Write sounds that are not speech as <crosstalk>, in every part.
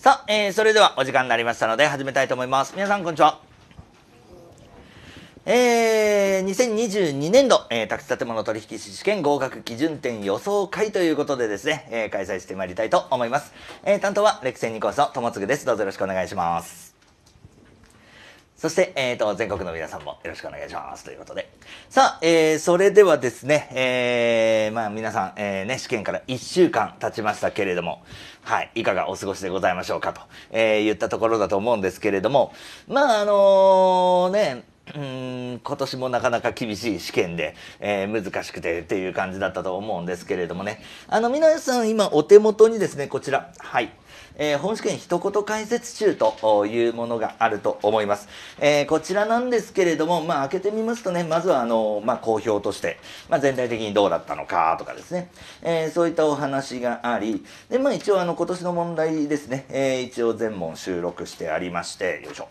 さあ、えー、それではお時間になりましたので始めたいと思います。皆さん、こんにちは。えー、2022年度、えー、宅地建物取引士試験合格基準点予想会ということでですね、えー、開催してまいりたいと思います。えー、担当は、レクセンニコースの友です。どうぞよろしくお願いします。そして、えっ、ー、と、全国の皆さんもよろしくお願いします。ということで。さあ、えー、それではですね、えー、まあ皆さん、えー、ね、試験から1週間経ちましたけれども、はい、いかがお過ごしでございましょうかと、えー、言ったところだと思うんですけれども、まああのー、ね、うん今年もなかなか厳しい試験で、えー、難しくてっていう感じだったと思うんですけれどもね。あの、皆さん今お手元にですね、こちら。はい。えー、本試験一言解説中というものがあると思います。えー、こちらなんですけれども、まあ、開けてみますとね、まずは、あの、まあ、好評として、まあ、全体的にどうだったのかとかですね、えー、そういったお話があり、で、まあ、一応、あの、今年の問題ですね、えー、一応全問収録してありまして、よいしょ。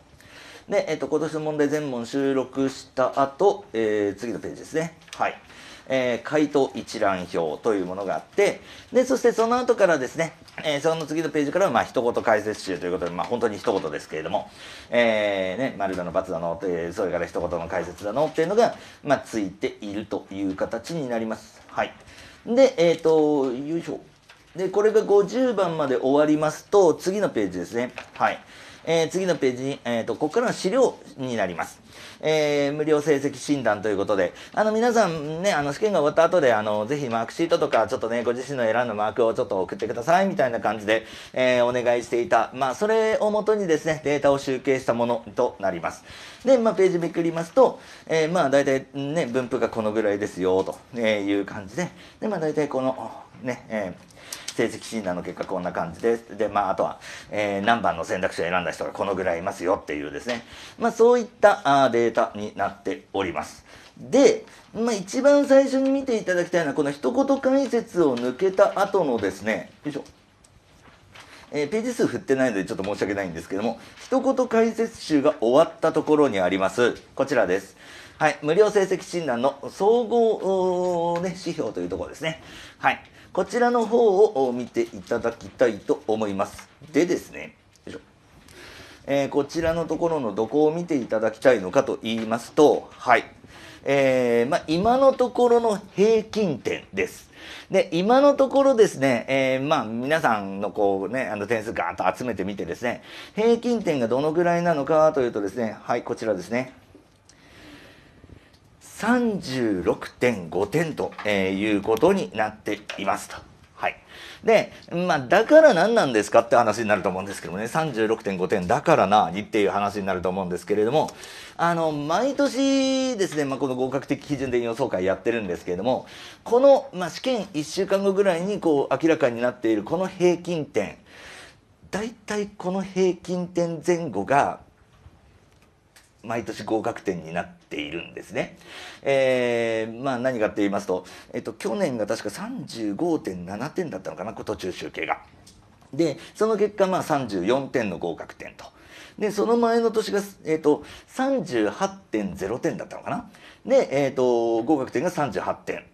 で、えっ、と、今年の問題全問収録した後、えー、次のページですね。はい。えー、回答一覧表というものがあって、で、そしてその後からですね、えー、その次のページからは、まあ、一言解説集ということで、まあ、本当に一言ですけれども、えー、ね、丸だの×だの、えー、それから一言の解説だのっていうのが、まあ、ついているという形になります。はい。で、えっ、ー、と、よいしょ。で、これが50番まで終わりますと、次のページですね。はい。えー、次のページに、えっ、ー、と、ここからの資料になります。えー、無料成績診断ということで、あの、皆さんね、あの、試験が終わった後で、あの、ぜひマークシートとか、ちょっとね、ご自身の選んだマークをちょっと送ってください、みたいな感じで、えー、お願いしていた。まあ、それをもとにですね、データを集計したものとなります。で、まあ、ページめくりますと、えー、まあ、大体ね、分布がこのぐらいですよ、という感じで、で、まあ、大体この、ね、えー成績診断の結果こんな感じですでまああとは、えー、何番の選択肢を選んだ人がこのぐらいいますよっていうですねまあそういったあデータになっておりますで、まあ、一番最初に見ていただきたいのはこの一言解説を抜けた後のですねよいしょえー、ページ数振ってないのでちょっと申し訳ないんですけども、一言解説集が終わったところにあります。こちらです。はい、無料成績診断の総合、ね、指標というところですね。はい。こちらの方を見ていただきたいと思います。でですね、えー、こちらのところのどこを見ていただきたいのかと言いますと、はい。えー、まあ、今のところの平均点です。で、今のところですね、えー、まあ、皆さんのこうね、あの点数ガーッと集めてみてですね、平均点がどのぐらいなのかというとですね、はい、こちらですね。36.5点と、えいうことになっていますと。はい。で、まあ、だから何なんですかって話になると思うんですけどもね、36.5点だからなにっていう話になると思うんですけれども、あの、毎年ですね、まあ、この合格的基準で予想会やってるんですけれども、この、まあ、試験1週間後ぐらいにこう明らかになっているこの平均点、大体この平均点前後が毎年合格点になっているんですね。えー、まあ何かって言いますと、えっと、去年が確か35.7点だったのかな、途中集計が。で、その結果、まあ34点の合格点と。で、その前の年が、えっと、38.0点だったのかな。で、えっと、合格点が38点。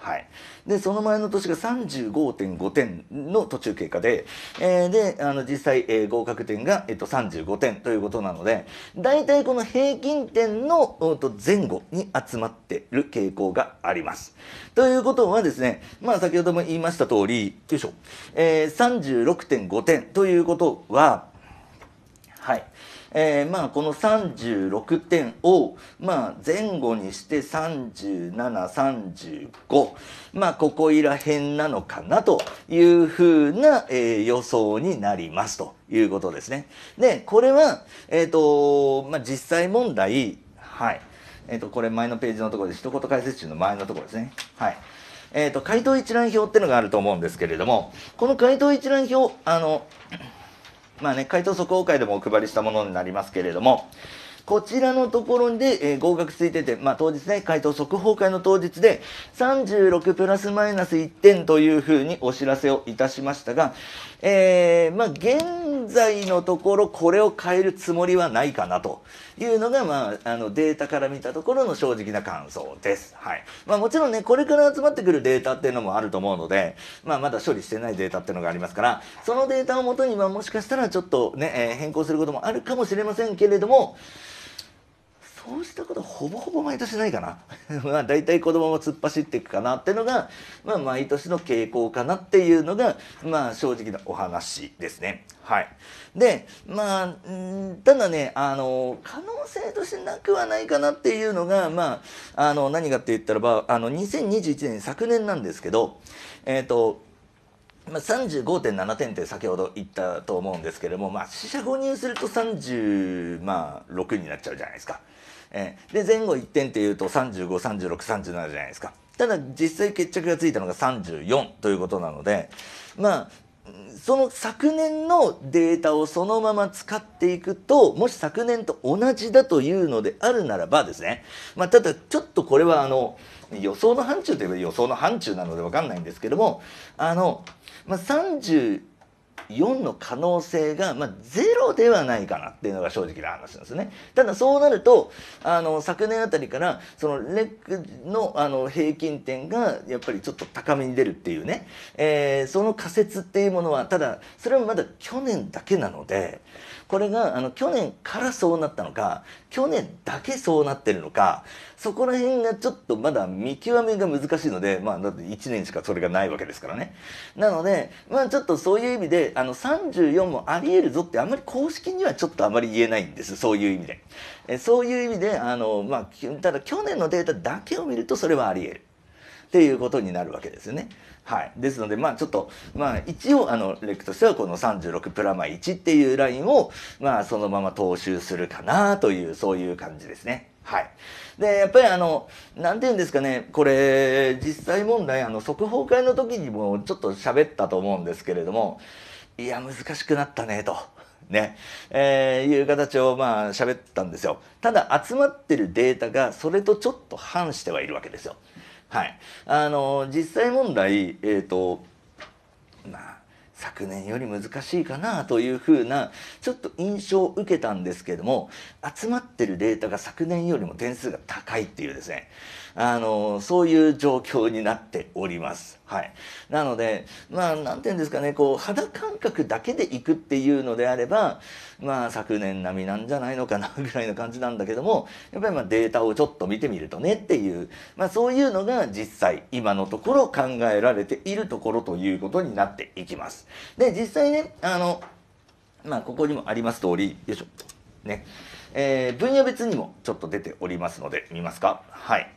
はい、でその前の年が35.5点の途中経過で、えー、であの実際、えー、合格点が、えー、と35点ということなので大体この平均点の、うん、と前後に集まってる傾向があります。ということはですね、まあ、先ほども言いました通りよいしょ、えー、36.5点ということはえー、まあこの36点を、まあ、前後にして3735まあここいら辺なのかなというふうな、えー、予想になりますということですね。でこれは、えーとまあ、実際問題はい。えっ、ー、と、これ前のページのところで、一言解説中の前のところですね。はい。えっ、ー、と、回答一覧表っていうのがあると思うんですけれども、この回答一覧表、あの、まあね、回答速報会でもお配りしたものになりますけれども、こちらのところで、えー、合格いてて、まあ、当日ね、回答速報会の当日で36プラスマイナス1点というふうにお知らせをいたしましたが、えー、まあ、現在のところこれを変えるつもりはないかなというのが、まあ、あのデータから見たところの正直な感想です。はいまあ、もちろんねこれから集まってくるデータっていうのもあると思うので、まあ、まだ処理してないデータっていうのがありますからそのデータをもとに、まあ、もしかしたらちょっとね、えー、変更することもあるかもしれませんけれどもそうしたことほぼほぼ毎年ないかな <laughs> まあ大体子供も突っ走っていくかなっていうのが、まあ、毎年の傾向かなっていうのが、まあ、正直なお話ですね。はい、でまあんただねあの可能性としてなくはないかなっていうのが、まあ、あの何かって言ったらばあの2021年昨年なんですけどえっ、ー、とまあ、35.7点って先ほど言ったと思うんですけれども、まあ、四捨五入すると36、まあ、になっちゃうじゃないですか。えー、で前後1点っていうと353637じゃないですか。ただ実際決着がついたのが34ということなのでまあその昨年のデータをそのまま使っていくともし昨年と同じだというのであるならばですね、まあ、ただちょっとこれはあの。うん予想の範疇といえば予想の範疇なので分かんないんですけどもあの、まあ、34の可能性が、まあ、ゼロではないかなっていうのが正直な話なんですね。ただそうなるとあの昨年あたりからそのレックのあの平均点がやっぱりちょっと高めに出るっていうね、えー、その仮説っていうものはただそれはまだ去年だけなのでこれがあの去年からそうなったのか去年だけそうなってるのかそこら辺がちょっとまだ見極めが難しいので、まあ、だって1年しかそれがないわけですからね。なので、まあ、ちょっとそういう意味で、あの、34もあり得るぞって、あまり公式にはちょっとあまり言えないんです。そういう意味で。えそういう意味で、あの、まあ、ただ去年のデータだけを見るとそれはあり得る。っていうことになるわけですよね。はい。ですので、まあちょっと、まあ一応、あの、レクとしてはこの36プラマイ1っていうラインを、まあそのまま踏襲するかなという、そういう感じですね。はい。でやっぱりあの何て言うんですかねこれ実際問題あの速報会の時にもちょっと喋ったと思うんですけれどもいや難しくなったねと。ね、えー、いう形をまあ喋ったんですよ。ただ集まってるデータがそれとちょっと反してはいるわけですよ。はい。あの、実際問題、えっ、ー、と、昨年より難しいかなというふうなちょっと印象を受けたんですけども集まってるデータが昨年よりも点数が高いっていうですねあの、そういう状況になっております。はい。なので、まあ、なんて言うんですかね、こう、肌感覚だけで行くっていうのであれば、まあ、昨年並みなんじゃないのかな、ぐらいの感じなんだけども、やっぱりまあ、データをちょっと見てみるとねっていう、まあ、そういうのが実際、今のところ考えられているところということになっていきます。で、実際ね、あの、まあ、ここにもあります通り、よいしょ、ね、えー、分野別にもちょっと出ておりますので、見ますかはい。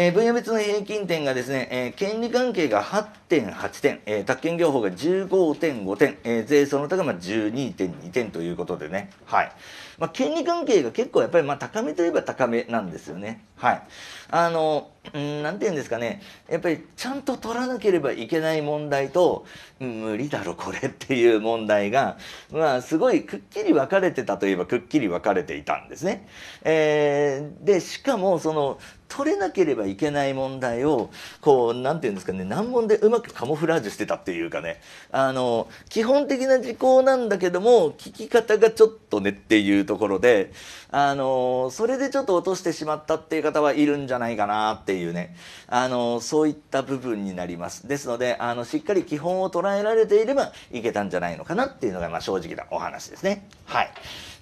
えー、分野別の平均点がですね、えー、権利関係が8.8点、えー、宅建業法が15.5点、えー、税その他がまあ12.2点ということでね、はい。まあ、権利関係が結構やっぱりまあ高めといえば高めなんですよね。はい。あの、うん、なんて言うんですかね、やっぱりちゃんと取らなければいけない問題と、無理だろこれっていう問題が、まあ、すごいくっきり分かれてたといえばくっきり分かれていたんですね。えー、で、しかもその、取れなければいけない問題をこう何て言うんですかね難問でうまくカモフラージュしてたっていうかねあの基本的な事項なんだけども聞き方がちょっとねっていうところであのそれでちょっと落としてしまったっていう方はいるんじゃないかなっていうね、あのそういった部分になります。ですので、あの、しっかり基本を捉えられていればいけたんじゃないのかなっていうのが、まあ正直なお話ですね。はい。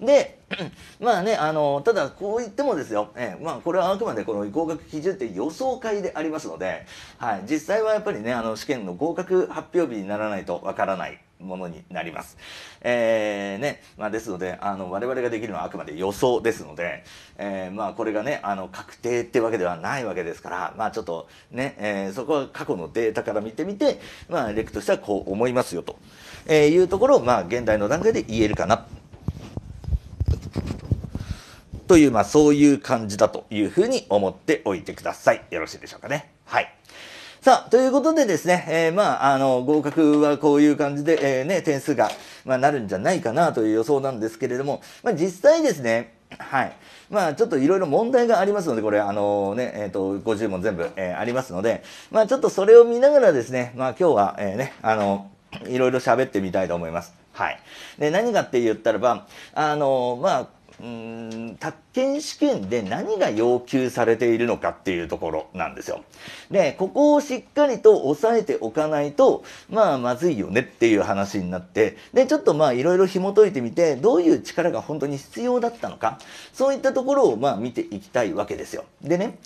で、<clears throat> まあね、あの、ただこう言ってもですよ、えまあこれはあくまでこの合格基準って予想会でありますので、はい、実際はやっぱりね、あの試験の合格発表日にならないとわからないものになります。えー、ね、まあ、ですので、あの、我々ができるのはあくまで予想ですので、えー、まあ、これがね、あの、確定ってわけではないわけですから、まあ、ちょっとね、えー、そこは過去のデータから見てみて、まあ、レクとしてはこう思いますよと、えいうところを、まあ、現代の段階で言えるかな。という、まあ、そういう感じだというふうに思っておいてください。よろしいでしょうかね。はい。さあ、ということでですね、えー、まあ、あの、合格はこういう感じで、えー、ね、点数が、まあ、なるんじゃないかなという予想なんですけれども、まあ、実際ですね、はい。まあ、ちょっといろいろ問題がありますので、これ、あのー、ね、えっ、ー、と、50問全部、えー、ありますので、まあ、ちょっとそれを見ながらですね、まあ、今日は、えー、ね、あの、いろいろ喋ってみたいと思います。はい。で、何かって言ったらば、あの、まあ、宅建試験で何が要求されているのかっていうところなんですよ。で、ここをしっかりと押さえておかないと、まあ、まずいよねっていう話になって、で、ちょっとまあ、いろいろ紐解いてみて、どういう力が本当に必要だったのか、そういったところをまあ、見ていきたいわけですよ。でね、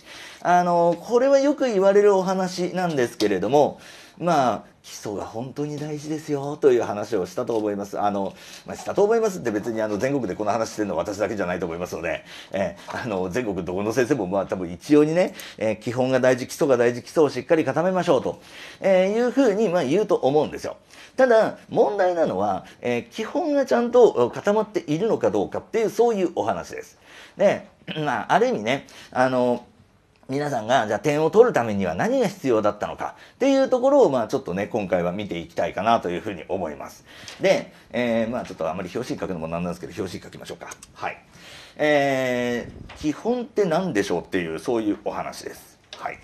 あの、これはよく言われるお話なんですけれども、まあ、基礎が本当に大事ですよという話をしたと思います。あの、まあ、したと思いますって別にあの全国でこの話してるのは私だけじゃないと思いますので、えー、あの全国どこの先生もまあ多分一様にね、えー、基本が大事、基礎が大事、基礎をしっかり固めましょうと、えー、いうふうにまあ言うと思うんですよ。ただ問題なのは、え基本がちゃんと固まっているのかどうかっていうそういうお話です。で、まあある意味ね、あの、皆さんがじゃあ点を取るためには何が必要だったのかっていうところをまあちょっとね今回は見ていきたいかなというふうに思いますで、えー、まあちょっとあまり表紙書くのもなんなんですけど表紙書きましょうかはいえー、基本って何でしょうっていうそういうお話ですはい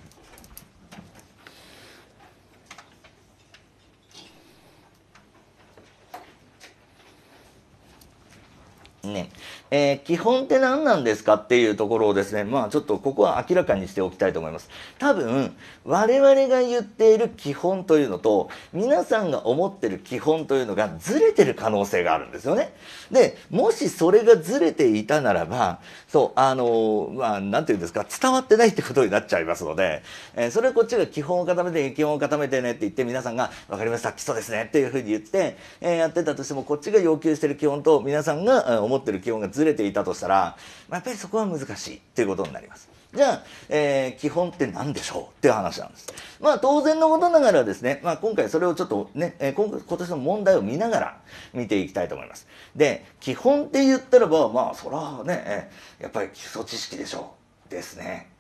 ねえー、基本って何なんですかっていうところをですね、まあちょっとここは明らかにしておきたいと思います。多分、我々が言っている基本というのと、皆さんが思ってる基本というのがずれてる可能性があるんですよね。で、もしそれがずれていたならば、そう、あの、まあなんていうんですか、伝わってないってことになっちゃいますので、えー、それこっちが基本を固めて、基本を固めてねって言って皆さんが、わかりました、基礎ですねっていうふうに言って、えー、やってたとしても、こっちが要求してる基本と皆さんが思ってる基本がずれていたとしたら、まあ、やっぱりそこは難しいっていうことになります。じゃあ、えー、基本って何でしょうっていう話なんです。まあ当然のことながらですね、まあ今回それをちょっとね、えー、今今年の問題を見ながら見ていきたいと思います。で、基本って言ったらば、まあそらね、やっぱり基礎知識でしょう。ですね。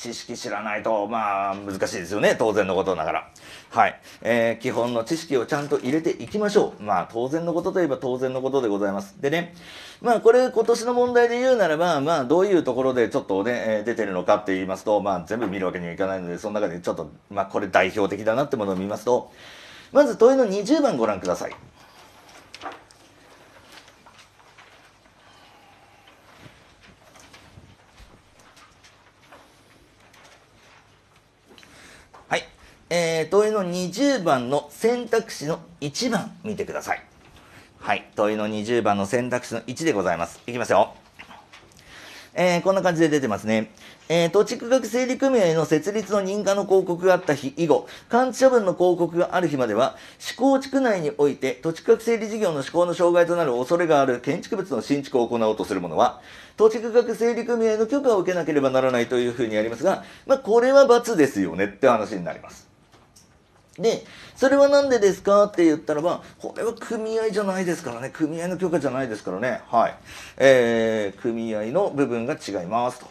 知識知らないと、まあ、難しいですよね。当然のことながら。はい。えー、基本の知識をちゃんと入れていきましょう。まあ、当然のことといえば当然のことでございます。でね、まあ、これ、今年の問題で言うならば、まあ、どういうところでちょっとね、えー、出てるのかって言いますと、まあ、全部見るわけにはいかないので、その中でちょっと、まあ、これ代表的だなってものを見ますと、まず問いの20番ご覧ください。えー、問いの20番の選択肢の1番見てください。はい。問いの20番の選択肢の1でございます。いきますよ。えー、こんな感じで出てますね。えー、土地区画整理組合の設立の認可の広告があった日以後、完治処分の広告がある日までは、施行地区内において土地区画整理事業の施行の障害となる恐れがある建築物の新築を行おうとする者は、土地区画整理組合の許可を受けなければならないというふうにありますが、まあ、これは罰ですよねって話になります。で、それは何でですかって言ったらば、これは組合じゃないですからね、組合の許可じゃないですからね、はい。えー、組合の部分が違いますと。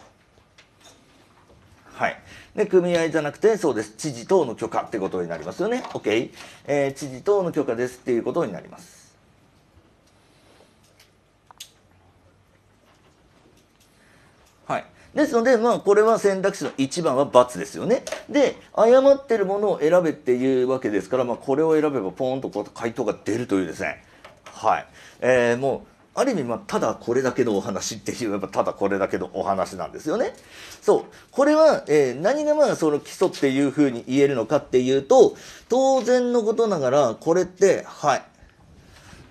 はい。で、組合じゃなくて、そうです。知事等の許可ってことになりますよね。OK。えー、知事等の許可ですっていうことになります。ですので、まあ、これは選択肢の1番は×ですよね。で、誤ってるものを選べっていうわけですから、まあ、これを選べばポーンとこう回答が出るというですね。はい。えー、もう、ある意味、まあ、ただこれだけのお話っていえば、ただこれだけのお話なんですよね。そう。これは、えー、何がまあ、その基礎っていうふうに言えるのかっていうと、当然のことながら、これって、はい。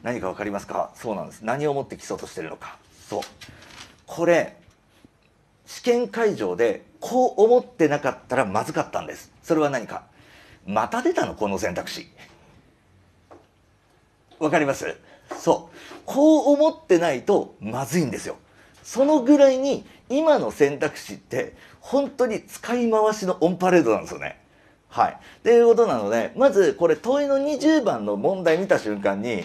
何かわかりますかそうなんです。何をもって基礎としてるのか。そう。これ、試験会場でこう思ってなかったらまずかったんですそれは何かまた出たのこの選択肢わかりますそうこう思ってないとまずいんですよそのぐらいに今の選択肢って本当に使い回しのオンパレードなんですよねはい。ということなので、まずこれ問いの20番の問題見た瞬間に、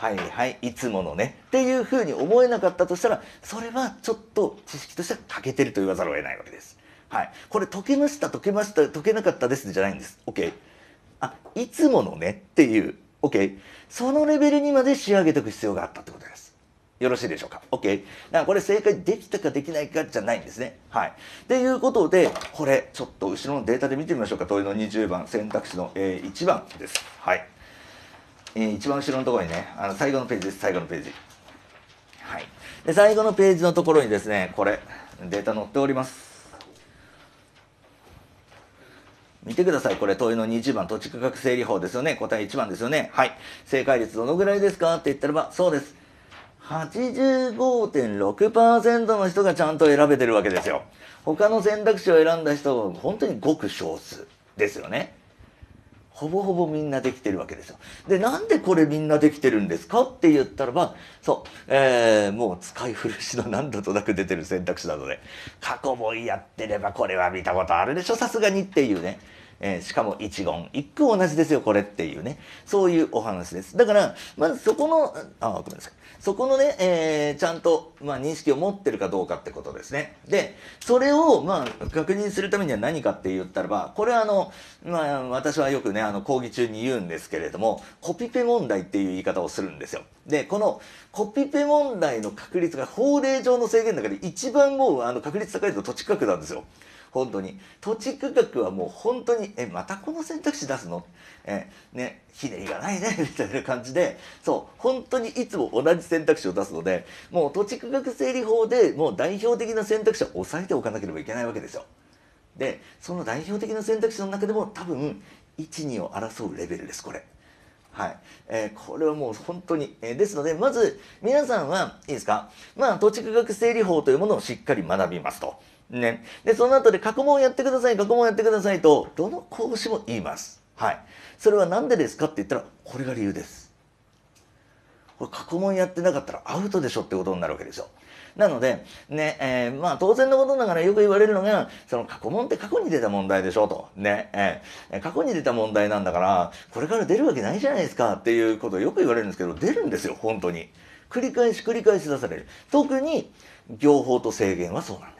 はいはいいつものねっていうふうに思えなかったとしたらそれはちょっと知識としては欠けてると言わざるを得ないわけです。はい、これ解けました解けました解けなかったですじゃないんです。OK あいつものねっていう OK そのレベルにまで仕上げておく必要があったってことです。よろしいでしょうか ?OK。だからこれ正解できたかできないかじゃないんですね。はい。っていうことで、これちょっと後ろのデータで見てみましょうか。問いの20番、選択肢の1番です。はい。えー、一番後ろのところにね、あの最後のページです、最後のページ。はい。で、最後のページのところにですね、これ、データ載っております。見てください。これ、問いの20番、土地価格整理法ですよね。答え1番ですよね。はい。正解率どのぐらいですかって言ったらば、そうです。85.6%の人がちゃんと選べてるわけですよ。他の選択肢を選んだ人、は本当にごく少数ですよね。ほぼほぼみんなできてるわけですよ。で、なんでこれみんなできてるんですかって言ったらば、そう、えー、もう使い古しの何度となく出てる選択肢なので、過去もやってればこれは見たことあるでしょ、さすがにっていうね。えー、しかも一言一句同じですよ、これっていうね。そういうお話です。だから、まずそこの、あ、ごめんなさい。そこのね、えー、ちゃんと、まあ、認識を持ってるかどうかってことですね。で、それを、まあ、確認するためには何かって言ったらば、これはあの、まあ、私はよくね、あの、講義中に言うんですけれども、コピペ問題っていう言い方をするんですよ。で、このコピペ問題の確率が法令上の制限の中で一番もう、あの、確率高いと土地価格なんですよ。本当に土地区画はもう本当にえまたこの選択肢出すのえねひねりがないね <laughs> みたいな感じでそう本当にいつも同じ選択肢を出すのでもう土地区画整理法でもう代表的な選択肢は抑えておかなければいけないわけですよ。でその代表的な選択肢の中でも多分12を争うレベルですこれ。はい。えー、これはもう本当に、えー、ですので、まず、皆さんは、いいですかまあ、土地区画整理法というものをしっかり学びますと。ね。で、その後で過去問やってください、過去問やってくださいと、どの講師も言います。はい。それは何でですかって言ったら、これが理由です。これ過去問やってなかったらアウトでしょってことになるわけですよ。なので、ね、えー、まあ当然のことながらよく言われるのが、その過去問って過去に出た問題でしょと。ね、えー、過去に出た問題なんだから、これから出るわけないじゃないですかっていうことをよく言われるんですけど、出るんですよ、本当に。繰り返し繰り返し出される。特に、業法と制限はそうなんです。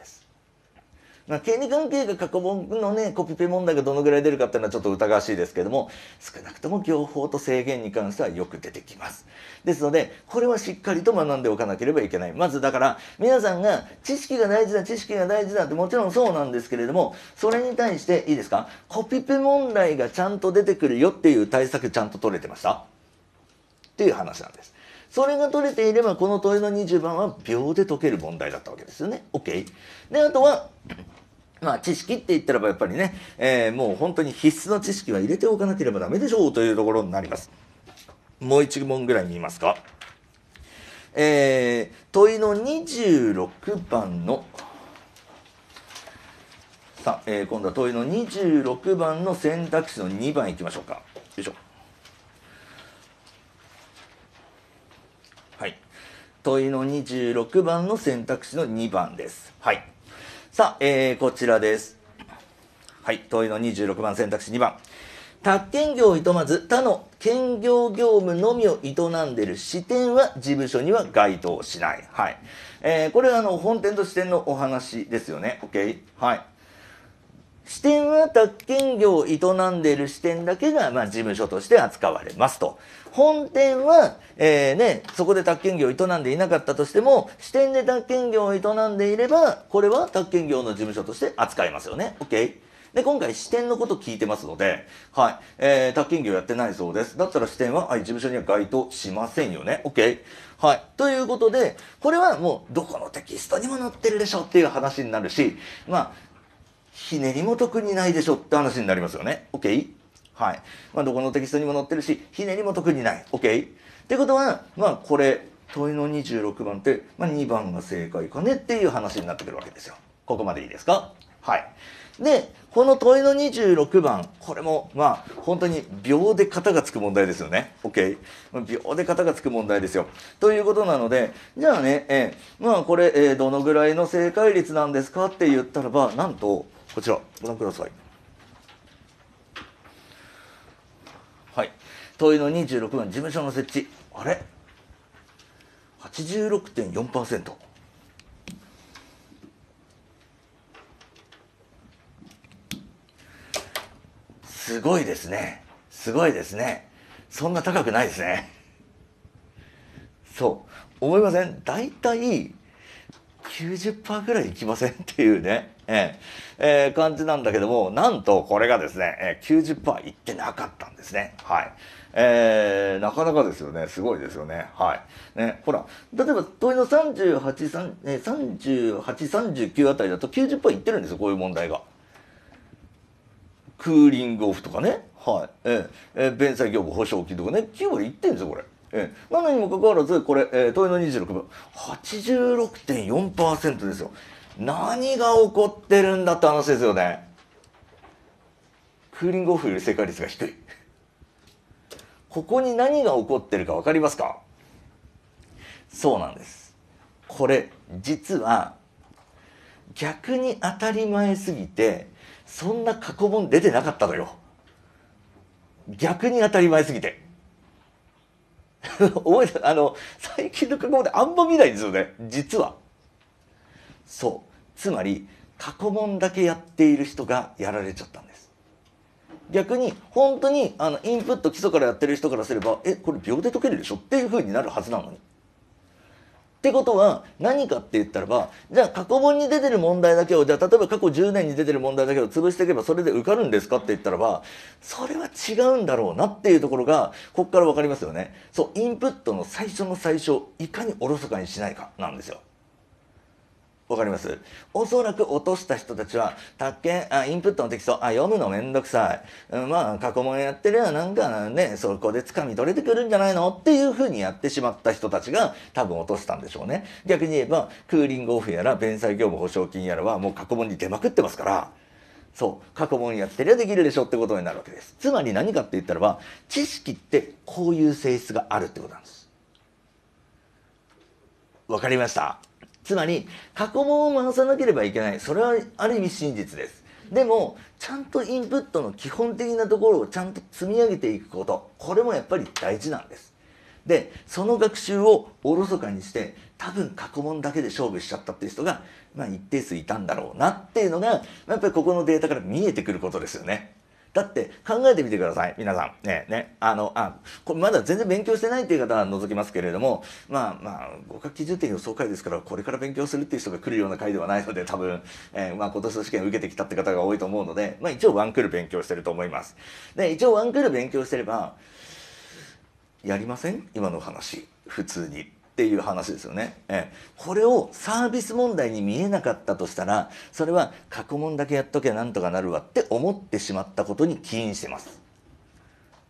まあ、権利関係が過去問のね、コピペ問題がどのぐらい出るかっていうのはちょっと疑わしいですけども、少なくとも業法と制限に関してはよく出てきます。ですので、これはしっかりと学んでおかなければいけない。まずだから、皆さんが知識が大事だ、知識が大事だってもちろんそうなんですけれども、それに対していいですかコピペ問題がちゃんと出てくるよっていう対策ちゃんと取れてましたっていう話なんです。それが取れていればこの問いの20番は秒で解ける問題だったわけですよね。OK。で、あとは、まあ、知識って言ったらばやっぱりね、えー、もう本当に必須の知識は入れておかなければダメでしょうというところになります。もう一問ぐらい見ますか。えー、問いの26番の、さあ、えー、今度は問いの26番の選択肢の2番いきましょうか。よいしょ。問いの26番の選択肢の2番です。はい。さあ、えー、こちらです。はい、問いの26番選択肢2番。宅建業を営まず他の兼業業務のみを営んでいる支店は事務所には該当しない。はい。えー、これはあの、本店と支店のお話ですよね。OK? はい。支店は宅建業を営んでいる支店だけが、まあ、事務所として扱われますと。本店は、えー、ね、そこで宅建業を営んでいなかったとしても、支店で宅建業を営んでいれば、これは宅建業の事務所として扱いますよね。OK? で、今回支店のこと聞いてますので、はい、えー、宅建業やってないそうです。だったら支店は、はい、事務所には該当しませんよね。OK? はい。ということで、これはもう、どこのテキストにも載ってるでしょっていう話になるし、まあ、ひねりも特にないでしょって話になりますよね。OK? はい。まあ、どこのテキストにも載ってるし、ひねりも特にない。OK? ってことは、まあ、これ、問いの26番って、まあ、2番が正解かねっていう話になってくるわけですよ。ここまでいいですかはい。で、この問いの26番、これも、まあ、本当に秒で型がつく問題ですよね。OK。秒で型がつく問題ですよ。ということなので、じゃあね、えー、まあ、これ、えー、どのぐらいの正解率なんですかって言ったらば、なんと、こちらご覧くださいはい問いの26番事務所の設置あれ86.4%すごいですね。すごいですね。そんな高くないですね。そう。思いません大体90%ぐらいいきませんっていうね。えええー、感じなんだけども、なんとこれがですね、えー、90%いってなかったんですね。はい。えー、なかなかですよね。すごいですよね。はい。ね、ほら、例えば、問いの38、3 9あたりだと90%いってるんですよ、こういう問題が。クーリングオフとかね。はい。ええー、弁済業務保証金とかね、9割いってるんですよ、これ。ええ、なのにもかかわらず、これ、えー、問いの26番、86.4%ですよ。何が起こってるんだって話ですよねクーリングオフより正解率が低いここに何が起こってるか分かりますかそうなんですこれ実は逆に当たり前すぎてそんな過去問出てなかったのよ逆に当たり前すぎて <laughs> 覚えあの最近の過去問であんま見ないんですよね実はそうつまり過去問だけやっている人がやられちゃったんです逆に本当にあのインプット基礎からやってる人からすればえこれ秒で解けるでしょっていうふうになるはずなのに。ってことは何かって言ったらばじゃあ過去問に出てる問題だけをじゃあ例えば過去10年に出てる問題だけを潰していけばそれで受かるんですかって言ったらばそれは違うんだろうなっていうところがここから分かりますよねそうインプットの最初の最初いかにおろそかにしないかなんですよ。わかりますおそらく落とした人たちは、宅建、あ、インプットのテキスト、あ、読むのめんどくさい。うん、まあ、過去問やってりゃ、なんかね、そこで掴み取れてくるんじゃないのっていうふうにやってしまった人たちが多分落としたんでしょうね。逆に言えば、クーリングオフやら、弁済業務保証金やらは、もう過去問に出まくってますから、そう、過去問やってりゃできるでしょってことになるわけです。つまり何かって言ったらば、知識ってこういう性質があるってことなんです。わかりましたつまり過去問を回さなければいけないそれはある意味真実ですでもちゃんとインプットの基本的なところをちゃんと積み上げていくことこれもやっぱり大事なんですでその学習をおろそかにして多分過去問だけで勝負しちゃったっていう人が、まあ、一定数いたんだろうなっていうのが、やっぱりここのデータから見えてくることですよね。だって考えてみてください皆さんねねあのあこれまだ全然勉強してないっていう方は除きますけれどもまあまあ合格基準点予想会ですからこれから勉強するっていう人が来るような会ではないので多分、えー、まあ、今年の試験受けてきたって方が多いと思うので、まあ、一応ワンクール勉強してると思いますで一応ワンクール勉強してればやりません今の話普通に。っていう話ですよね。えこれをサービス問題に見えなかったとしたらそれは過去問だけやっときゃなんとかなるわって思ってしまったことに起因してます。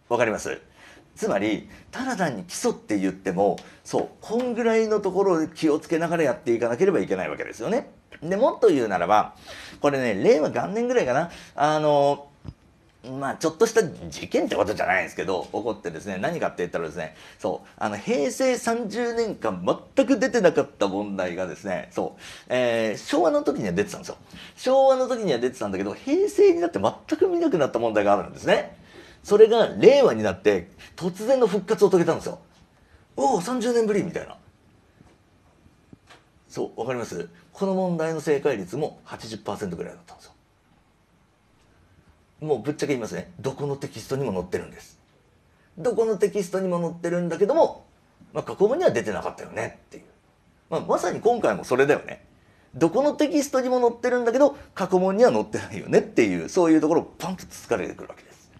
わかりますつまりただ単に基礎って言ってもそうこんぐらいのところで気をつけながらやっていかなければいけないわけですよね。でもっと言うならばこれね令和元年ぐらいかなあのまあ、ちょっとした事件ってことじゃないんですけど起こってですね何かって言ったらですねそうあの平成30年間全く出てなかった問題がですねそう、えー、昭和の時には出てたんですよ昭和の時には出てたんだけど平成になって全く見なくなった問題があるんですねそれが令和になって突然の復活を遂げたんですよおお30年ぶりみたいなそう分かりますこの問題の正解率も80%ぐらいだったんですよもうぶっちゃけ言いますねどこのテキストにも載ってるんですどこのテキストにも載ってるんだけども、まあ、過去問には出てなかったよねっていう、まあ、まさに今回もそれだよねどこのテキストにも載ってるんだけど過去問には載ってないよねっていうそういうところをパンとつつかれてくるわけです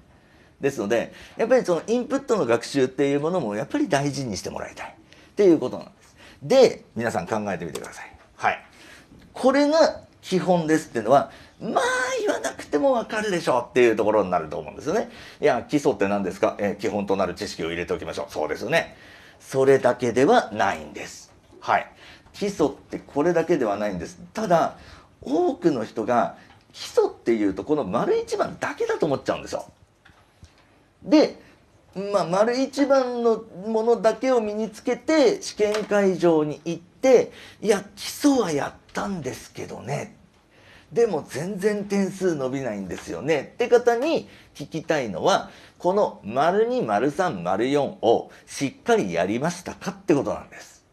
ですのでやっぱりそのインプットの学習っていうものもやっぱり大事にしてもらいたいっていうことなんですで皆さん考えてみてくださいはいこれが基本ですっていうのはまあ言わなくてもわかるでしょうっていうところになると思うんですよね。いや、基礎って何ですか、え基本となる知識を入れておきましょう。そうですね。それだけではないんです。はい。基礎ってこれだけではないんです。ただ、多くの人が基礎っていうとこの丸一番だけだと思っちゃうんですよ。で、まあ、丸一番のものだけを身につけて試験会場に行って、いや、基礎はやったんですけどねでも全然点数伸びないんですよねって方に聞きたいのは、この丸2、丸3、丸4をしっかりやりましたかってことなんです。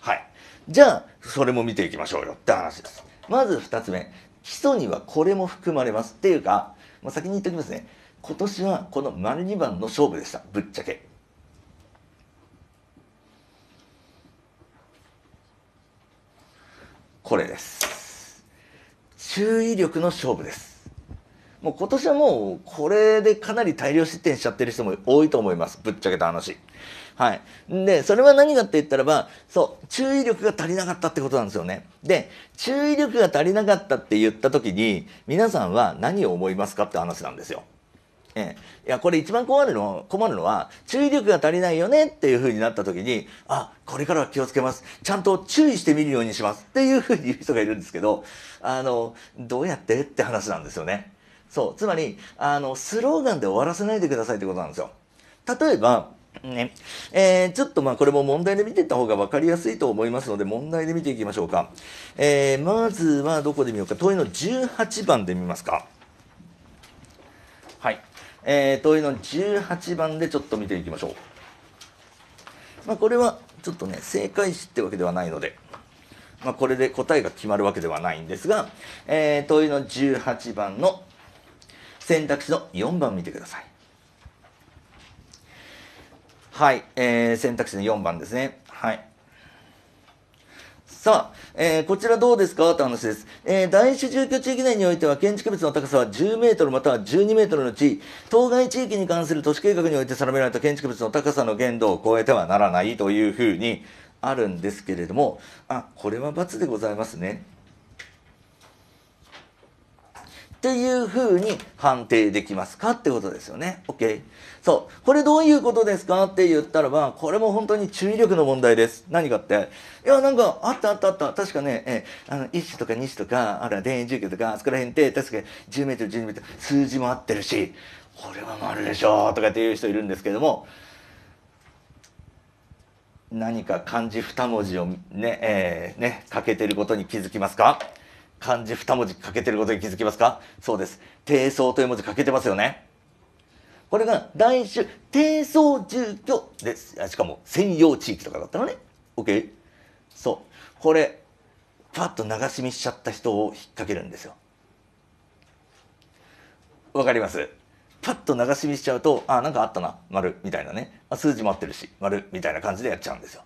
はい。じゃあ、それも見ていきましょうよって話です。まず二つ目。基礎にはこれも含まれます。っていうか、まあ、先に言っておきますね。今年はこの丸2番の勝負でした。ぶっちゃけ。これです。注意力の勝負です。もう今年はもうこれでかなり大量失点しちゃってる人も多いと思います。ぶっちゃけた話。はい。で、それは何かって言ったらば、そう、注意力が足りなかったってことなんですよね。で、注意力が足りなかったって言った時に、皆さんは何を思いますかって話なんですよ。ええ、いやこれ一番困るの困るのは注意力が足りないよねっていうふうになった時にあこれからは気をつけますちゃんと注意してみるようにしますっていうふうに言う人がいるんですけどあのどうやってって話なんですよねそうつまりあのスローガンで終わらせないでくださいってことなんですよ例えばねえー、ちょっとまあこれも問題で見ていった方が分かりやすいと思いますので問題で見ていきましょうか、えー、まずはどこで見ようか問いの18番で見ますかえー、というの18番でちょっと見ていきましょう。まあ、これはちょっとね、正解詞ってわけではないので、まあ、これで答えが決まるわけではないんですが、えー、問いの18番の選択肢の4番見てください。はい、えー、選択肢の4番ですね。はい。さあ、えー、こちらどうですかって話です。えー、第一住居地域内においては建築物の高さは10メートルまたは12メートルのうち、当該地域に関する都市計画において定められた建築物の高さの限度を超えてはならないというふうにあるんですけれども、あ、これは罰でございますね。っていうふうに判定できますかってことですよね。OK。そう。これどういうことですかって言ったらば、これも本当に注意力の問題です。何かって。いや、なんか、あったあったあった。確かね、え、あの、1種とか2種とか、あるいは電源住居とか、あそこら辺って、確か10メートル、12メートル、数字も合ってるし、これは丸でしょとかっていう人いるんですけども、何か漢字二文字をね、えー、ね、欠けてることに気づきますか漢字二文字欠けてることに気づきますかそうです。低層という文字欠けてますよね。これが大衆、低層住居です。しかも専用地域とかだったのね。OK? そう。これ、パッと流し見しちゃった人を引っ掛けるんですよ。わかりますパッと流し見しちゃうと、あ、なんかあったな、丸、みたいなね。数字も合ってるし、丸、みたいな感じでやっちゃうんですよ。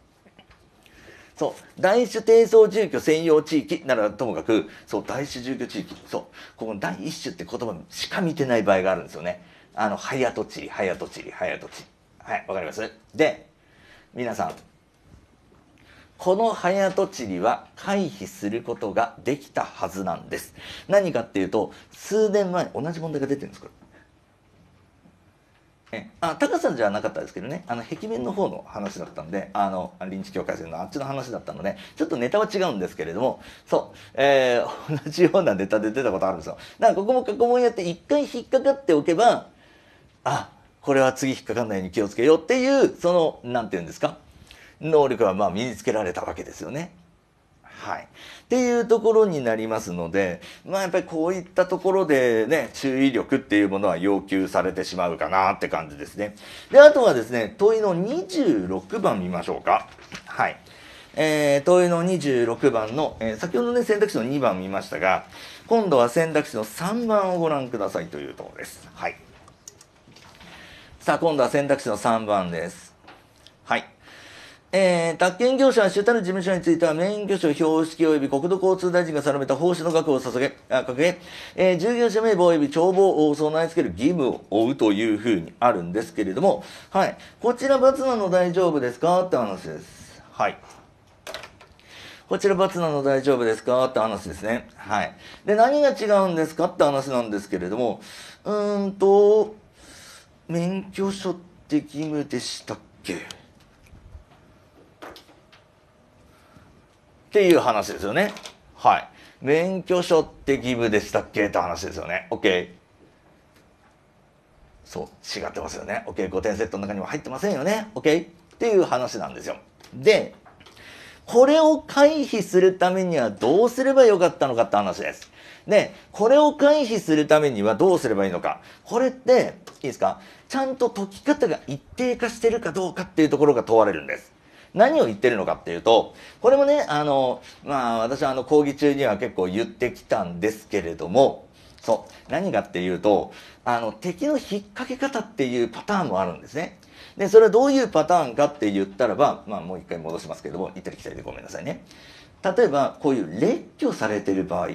そう。第一種低層住居専用地域ならともかく、そう、第一種住居地域。そう。この第一種って言葉しか見てない場合があるんですよね。あの、早とちり、早とちり、早とちり。はい、わかりますで、皆さん。この早とちりは回避することができたはずなんです。何かっていうと、数年前同じ問題が出てるんです、これ。あ高さじゃなかったですけどねあの壁面の方の話だったんであの臨時境界線のあっちの話だったのでちょっとネタは違うんですけれどもそう、えー、<laughs> 同じようなネタで出たことあるんですよだからここも過去問やって一回引っかかっておけばあこれは次引っかかんないように気をつけようっていうその何て言うんですか能力はまあ身につけられたわけですよねはいっていうところになりますので、まあやっぱりこういったところでね、注意力っていうものは要求されてしまうかなって感じですね。で、あとはですね、問いの26番見ましょうか。はい。えー、問いの26番の、えー、先ほどね、選択肢の2番見ましたが、今度は選択肢の3番をご覧くださいというところです。はい。さあ、今度は選択肢の3番です。えー、宅建業者は主たる事務所については、免許証、標識及び国土交通大臣が定めた奉仕の額を捧げ、あ掲げ、えー、従業者名簿及び帳簿を備え付ける義務を負うというふうにあるんですけれども、はい。こちら罰なの大丈夫ですかって話です。はい。こちら罰なの大丈夫ですかって話ですね。はい。で、何が違うんですかって話なんですけれども、うーんと、免許証って義務でしたっけっていう話ですよね。はい。免許証って義務でしたっけって話ですよね。OK。そう、違ってますよね。OK。5点セットの中には入ってませんよね。OK。っていう話なんですよ。で、これを回避するためにはどうすればよかったのかって話です。で、これを回避するためにはどうすればいいのか。これって、いいですかちゃんと解き方が一定化してるかどうかっていうところが問われるんです。何を言ってるのかっていうと、これもね、あの、まあ私はあの講義中には結構言ってきたんですけれども、そう。何かっていうと、あの、敵の引っ掛け方っていうパターンもあるんですね。で、それはどういうパターンかって言ったらば、まあもう一回戻しますけども、行ったり来たりでごめんなさいね。例えば、こういう列挙されてる場合、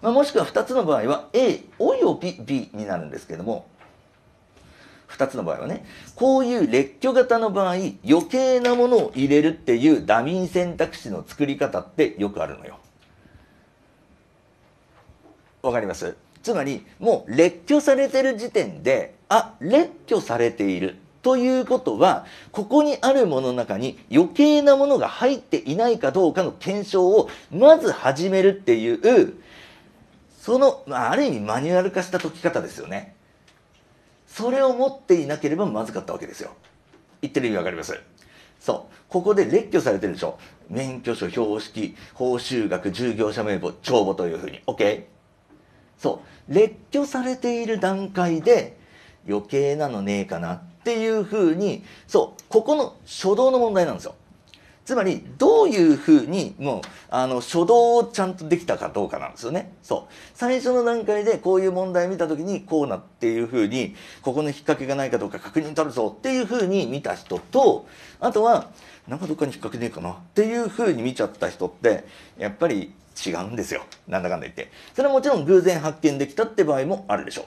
まあ、もしくは2つの場合は A および B になるんですけども2つの場合はね。こういう列挙型の場合、余計なものを入れるっていうダミー選択肢の作り方ってよくあるのよ。わかりますつまり、もう列挙されてる時点で、あ、列挙されているということは、ここにあるものの中に余計なものが入っていないかどうかの検証をまず始めるっていう、その、まあ、ある意味マニュアル化した解き方ですよね。それを持っていなければまずかったわけですよ言ってる意味わかりますそうここで列挙されてるでしょ免許証標識報酬額従業者名簿帳簿というふうに OK そう列挙されている段階で余計なのねえかなっていうふうにそうここの初動の問題なんですよつまりどういうふうにもうあの初動をちゃんとできたかどうかなんですよね。そう最初の段階でこういう問題を見た時にこうなっていうふうにここの引っ掛けがないかどうか確認取るぞっていうふうに見た人とあとはなんかどっかに引っ掛けねえかなっていうふうに見ちゃった人ってやっぱり違うんですよ。なんだかんだ言って。それはもちろん偶然発見できたって場合もあるでしょ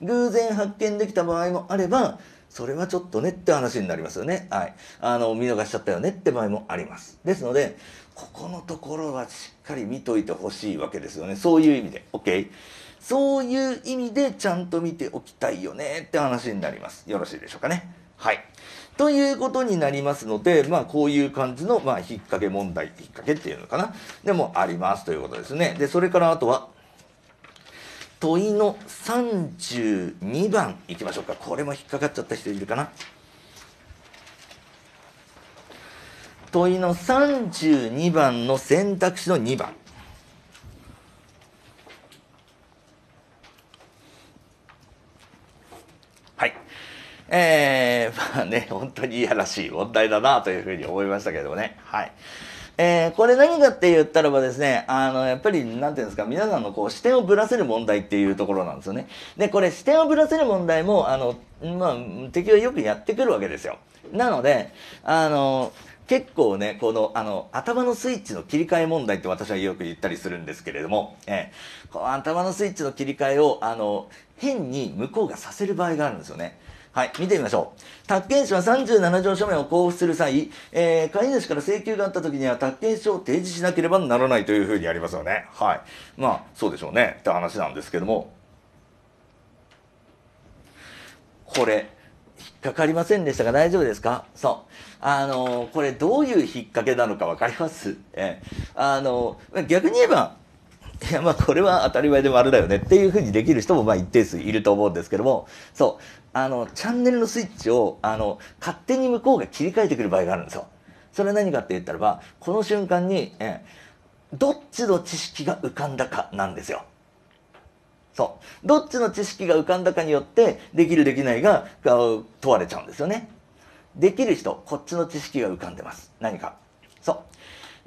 う。偶然発見できた場合もあればそれはちょっとねって話になりますよね。はい。あの、見逃しちゃったよねって場合もあります。ですので、ここのところはしっかり見といてほしいわけですよね。そういう意味で。OK? そういう意味でちゃんと見ておきたいよねって話になります。よろしいでしょうかね。はい。ということになりますので、まあこういう感じの、まあ引っ掛け問題、引っ掛けっていうのかな。でもありますということですね。で、それからあとは、問いの32番いきましょうかこれも引っかかっちゃった人いるかな問いの32番の選択肢の2番はいえー、まあね本当にいやらしい問題だなというふうに思いましたけどもねはい。えー、これ何かって言ったらばですね、あの、やっぱり、なんていうんですか、皆さんのこう、視点をぶらせる問題っていうところなんですよね。で、これ、視点をぶらせる問題も、あの、まあ、敵はよくやってくるわけですよ。なので、あの、結構ね、この、あの、頭のスイッチの切り替え問題って私はよく言ったりするんですけれども、えー、この頭のスイッチの切り替えを、あの、変に向こうがさせる場合があるんですよね。はい、見てみましょう。宅建士は37条書面を交付する際、えー、買い主から請求があった時には宅建書を提示しなければならないというふうにありますよね。はい。まあ、そうでしょうね。って話なんですけども、これ、引っかかりませんでしたが大丈夫ですかそう。あのー、これどういう引っ掛けなのか分かりますえー、あのー、逆に言えば、いや、まあ、これは当たり前でもあれだよねっていうふうにできる人も、まあ、一定数いると思うんですけども、そう。あの、チャンネルのスイッチを、あの、勝手に向こうが切り替えてくる場合があるんですよ。それは何かって言ったらば、この瞬間に、えどっちの知識が浮かんだかなんですよ。そう。どっちの知識が浮かんだかによって、できるできないが問われちゃうんですよね。できる人、こっちの知識が浮かんでます。何か。そう。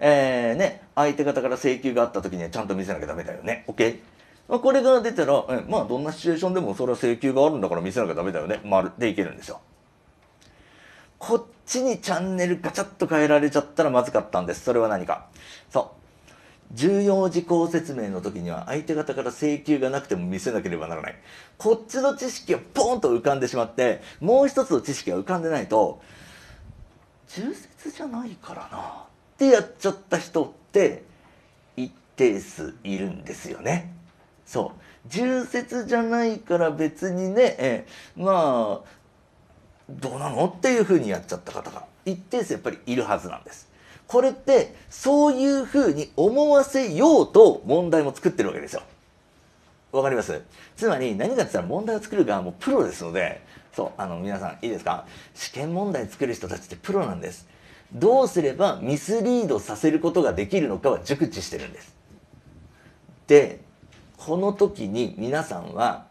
えー、ね、相手方から請求があった時にはちゃんと見せなきゃダメだよね。OK? まあ、これが出たら、えまあどんなシチュエーションでもそれは請求があるんだから見せなきゃダメだよね。るでいけるんですよ。こっちにチャンネルガチャッと変えられちゃったらまずかったんです。それは何か。そう。重要事項説明の時には相手方から請求がなくても見せなければならない。こっちの知識がポーンと浮かんでしまって、もう一つの知識が浮かんでないと、重説じゃないからなってやっちゃった人って一定数いるんですよね。そう。重説じゃないから別にね、えー、まあ、どうなのっていうふうにやっちゃった方が一定数やっぱりいるはずなんです。これって、そういうふうに思わせようと問題も作ってるわけですよ。わかりますつまり何かって言ったら問題を作る側もプロですので、そう、あの皆さんいいですか試験問題作る人たちってプロなんです。どうすればミスリードさせることができるのかは熟知してるんです。で、この時に皆さんは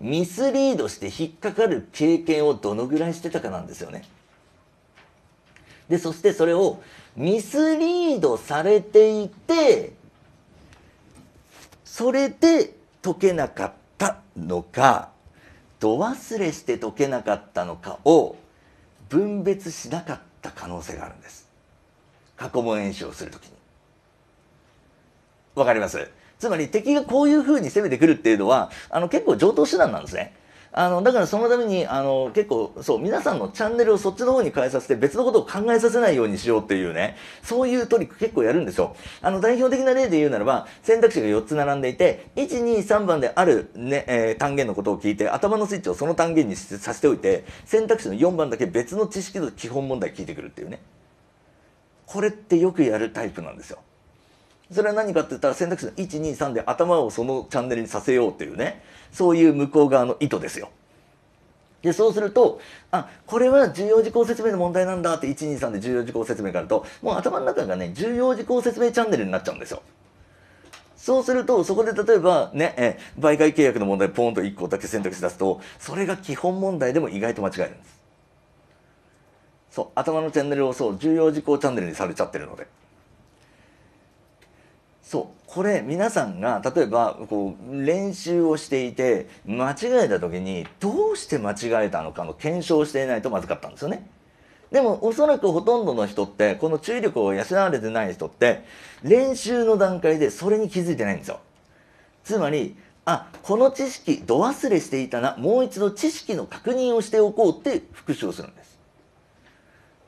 ミスリードして引っかかる経験をどのぐらいしてたかなんですよね。で、そしてそれをミスリードされていて、それで解けなかったのか、度忘れして解けなかったのかを分別しなかった可能性があるんです。過去問演習をするときに。わかりますつまり敵がこういううに攻めてくるっていうのは、あの結構上等手段なんですね。あの、だからそのために、あの、結構、そう、皆さんのチャンネルをそっちの方に変えさせて別のことを考えさせないようにしようっていうね、そういうトリック結構やるんですよ。あの、代表的な例で言うならば、選択肢が4つ並んでいて、1、2、3番であるね、えー、単元のことを聞いて、頭のスイッチをその単元にさせておいて、選択肢の4番だけ別の知識と基本問題聞いてくるっていうね。これってよくやるタイプなんですよ。それは何かって言ったら選択肢の123で頭をそのチャンネルにさせようというねそういう向こう側の意図ですよ。でそうするとあこれは重要事項説明の問題なんだって123で重要事項説明があるともう頭の中がね重要事項説明チャンネルになっちゃうんですよ。そうすると、そこで例えばね、え、媒介契約の問題ポンと1個だけ選択肢出すと、それが基本問題でも意外と間違えるんです。そう、頭のチャンネルをそう、重要事項チャンネルにされちゃってるので。そうこれ皆さんが例えばこう練習をしていて間違えた時にどうして間違えたのかの検証していないとまずかったんですよね。でもおそらくほとんどの人ってこの注意力を養われてない人って練習の段階でそれに気づいてないんですよ。つまりあこの知識度忘れしていたなもう一度知識の確認をしておこうって復習をするんです。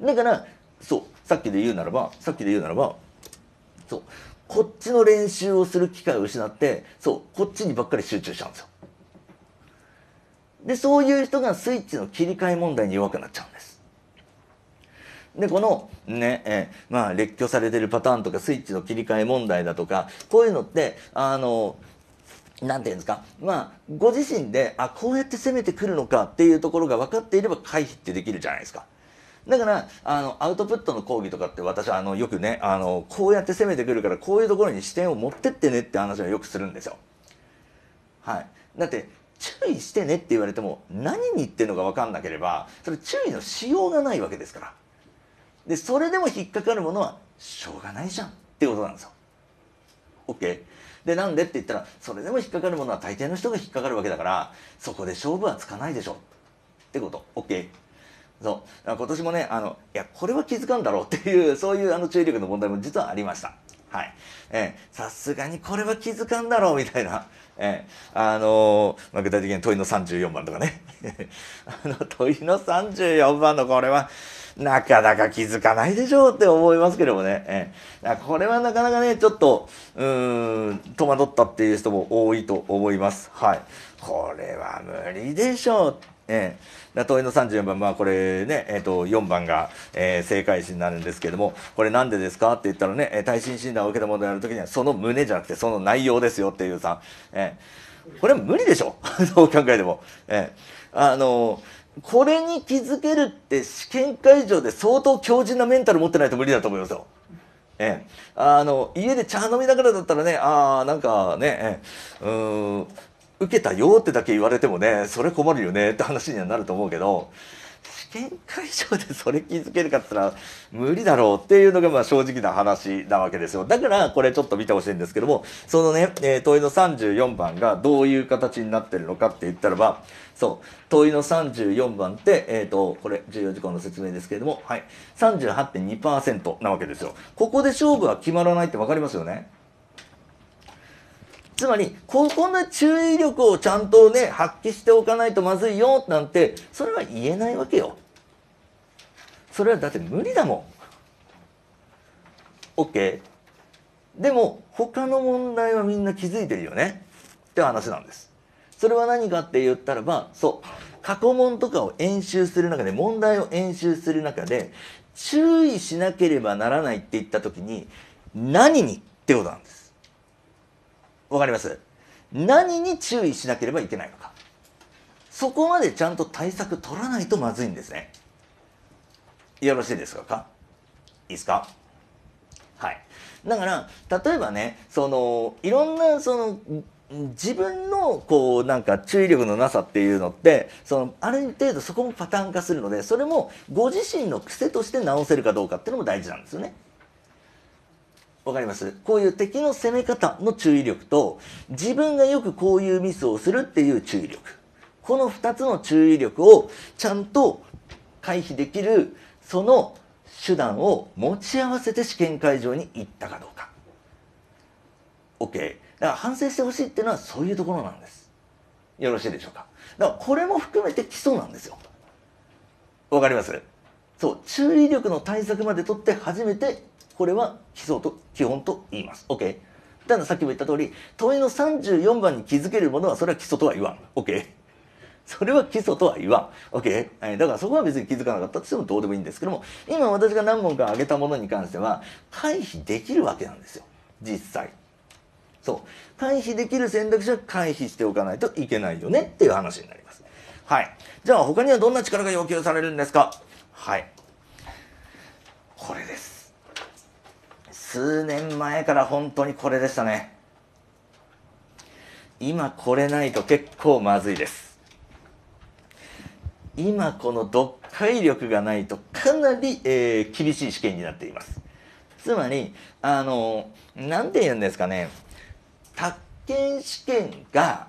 だからそうさっきで言うならばさっきで言うならばそうこっちの練習をする機会を失ってそうこっちにばっかり集中しちゃうんですよでそういう人がスイッチの切り替え問題に弱くなっちゃうんですでこのねえまあ列挙されてるパターンとかスイッチの切り替え問題だとかこういうのってあの何て言うんですかまあご自身であこうやって攻めてくるのかっていうところが分かっていれば回避ってできるじゃないですか。だからあのアウトプットの講義とかって私はあのよくねあのこうやって攻めてくるからこういうところに視点を持ってってねって話はよくするんですよ。はい、だって注意してねって言われても何に言ってるのか分かんなければそれ注意のしようがないわけですからでそれでも引っかかるものはしょうがないじゃんってことなんですよ。OK? でなんでって言ったらそれでも引っかかるものは大抵の人が引っかかるわけだからそこで勝負はつかないでしょってこと OK? そう今年もねあのいやこれは気づかんだろうっていう <laughs> そういうあの注意力の問題も実はありましたはいえさすがにこれは気づかんだろうみたいな、えー、あのー、まあ、具体的に問いの34番とかね <laughs> あの問いの34番のこれはなかなか気づかないでしょうって思いますけどもね、えー、これはなかなかねちょっとうん戸惑ったっていう人も多いと思いますはいこれは無理でしょうえー、だ問いの34番、まあ、これね、えー、と4番が、えー、正解詞になるんですけどもこれなんでですかって言ったらね耐震診断を受けたものをやるきにはその胸じゃなくてその内容ですよっていうさ、えー、これ無理でしょ <laughs> どう考えても。えー、あのこれに気づけるって試験会場で相当強靭なメンタル持ってないと無理だと思いますよ。ええ、あの家で茶飲みながらだったらねああなんかね、ええ、うん受けたよってだけ言われてもねそれ困るよねって話にはなると思うけど試験会場でそれ気づけるかって言ったら無理だろうっていうのがまあ正直な話なわけですよだからこれちょっと見てほしいんですけどもそのね、えー、問いの34番がどういう形になってるのかって言ったらばそう問いの34番ってえっ、ー、とこれ重要事項の説明ですけれどもはい38.2%なわけですよここで勝負は決まらないって分かりますよねつまり、ここの注意力をちゃんとね、発揮しておかないとまずいよ、なんて、それは言えないわけよ。それはだって無理だもん。OK? でも、他の問題はみんな気づいてるよねって話なんです。それは何かって言ったらば、そう、過去問とかを演習する中で、問題を演習する中で、注意しなければならないって言った時に、何にってことなんです。わかります何に注意しなければいけないのか。そこまでちゃんと対策取らないとまずいんですね。よろしいですかいいですかはい。だから、例えばね、その、いろんな、その、自分のこうなんか注意力のなさっていうのってそのある程度そこもパターン化するのでそれもご自身の癖として直せるかどうかっていうのも大事なんですよね。わかりますこういう敵の攻め方の注意力と、自分がよくこういうミスをするっていう注意力。この2つの注意力をちゃんと回避できる、その手段を持ち合わせて試験会場に行ったかどうか。OK。だから反省してほしいっていうのはそういうところなんです。よろしいでしょうか。だからこれも含めて基礎なんですよ。わかりますそう。注意力の対策まで取って初めてこれは基礎と基本と言います。OK? たださっきも言った通り問いの34番に気づけるものはそれは基礎とは言わん。OK? それは基礎とは言わん。OK? ー、だからそこは別に気づかなかったとしてもどうでもいいんですけども、今私が何問か挙げたものに関しては、回避できるわけなんですよ。実際。そう。回避できる選択肢は回避しておかないといけないよねっていう話になります。はい。じゃあ他にはどんな力が要求されるんですかはい。これです。数年前から本当にこれでしたね。今これないと結構まずいです。今この読解力がないとかなり、えー、厳しい試験になっています。つまり、あの、何て言うんですかね、宅建試験が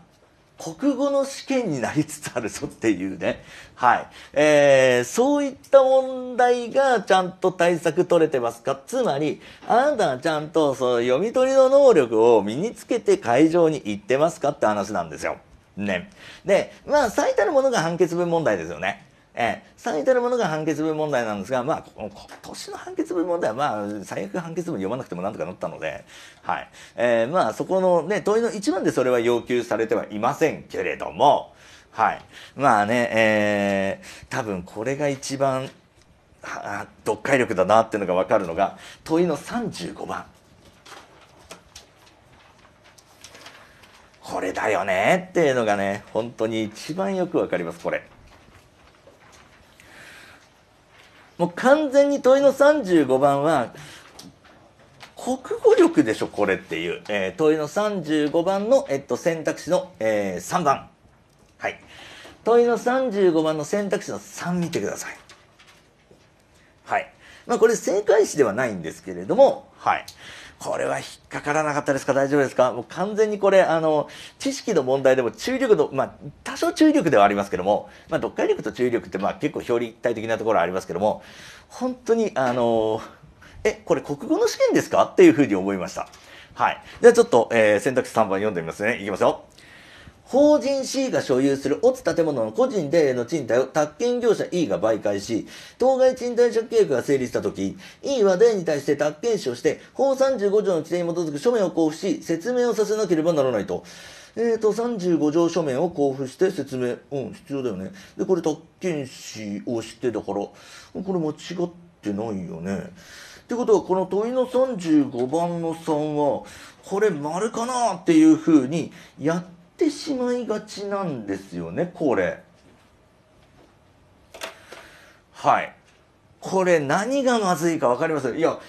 国語の試験になりつつあるぞっていうね。はい。えー、そういった問題がちゃんと対策取れてますかつまり、あなたがちゃんとその読み取りの能力を身につけて会場に行ってますかって話なんですよ。ね。で、まあ、最たるものが判決文問題ですよね。えー、最たるものが判決文問題なんですが、まあ、今年の判決文問題は、まあ、最悪判決文読まなくてもなんとかなったので、はい。えー、まあ、そこのね、問いの一番でそれは要求されてはいませんけれども、はい。まあね、えー、多分これが一番、読解力だなっていうのが分かるのが、問いの35番。これだよねっていうのがね、本当に一番よく分かります、これ。もう完全に問いの35番は、国語力でしょ、これっていう。えー、問いの35番の、えっと、選択肢の、えー、3番。はい。問いの35番の選択肢の3見てください。はい。まあ、これ正解詞ではないんですけれども、はい。これは引っかからなかったですか大丈夫ですかもう完全にこれ、あの、知識の問題でも注力の、まあ、多少注力ではありますけども、まあ、読解力と注意力って、まあ、結構表裏一体的なところはありますけども、本当に、あの、え、これ国語の試験ですかっていうふうに思いました。はい。じゃあちょっと、えー、選択肢3番読んでみますね。いきますよ。法人 C が所有する落つ建物の個人での賃貸を宅建業者 E が媒介し、当該賃貸借契約が成立したとき、E は D に対して宅建士をして、法35条の規定に基づく書面を交付し、説明をさせなければならないと。えーと、35条書面を交付して説明。うん、必要だよね。で、これ宅建士をしてだから、これ間違ってないよね。ってことは、この問いの35番の3は、これ丸かなっていう風にやっってしまいがちなんですよねこれはいこれ何がまずいか分かりますいや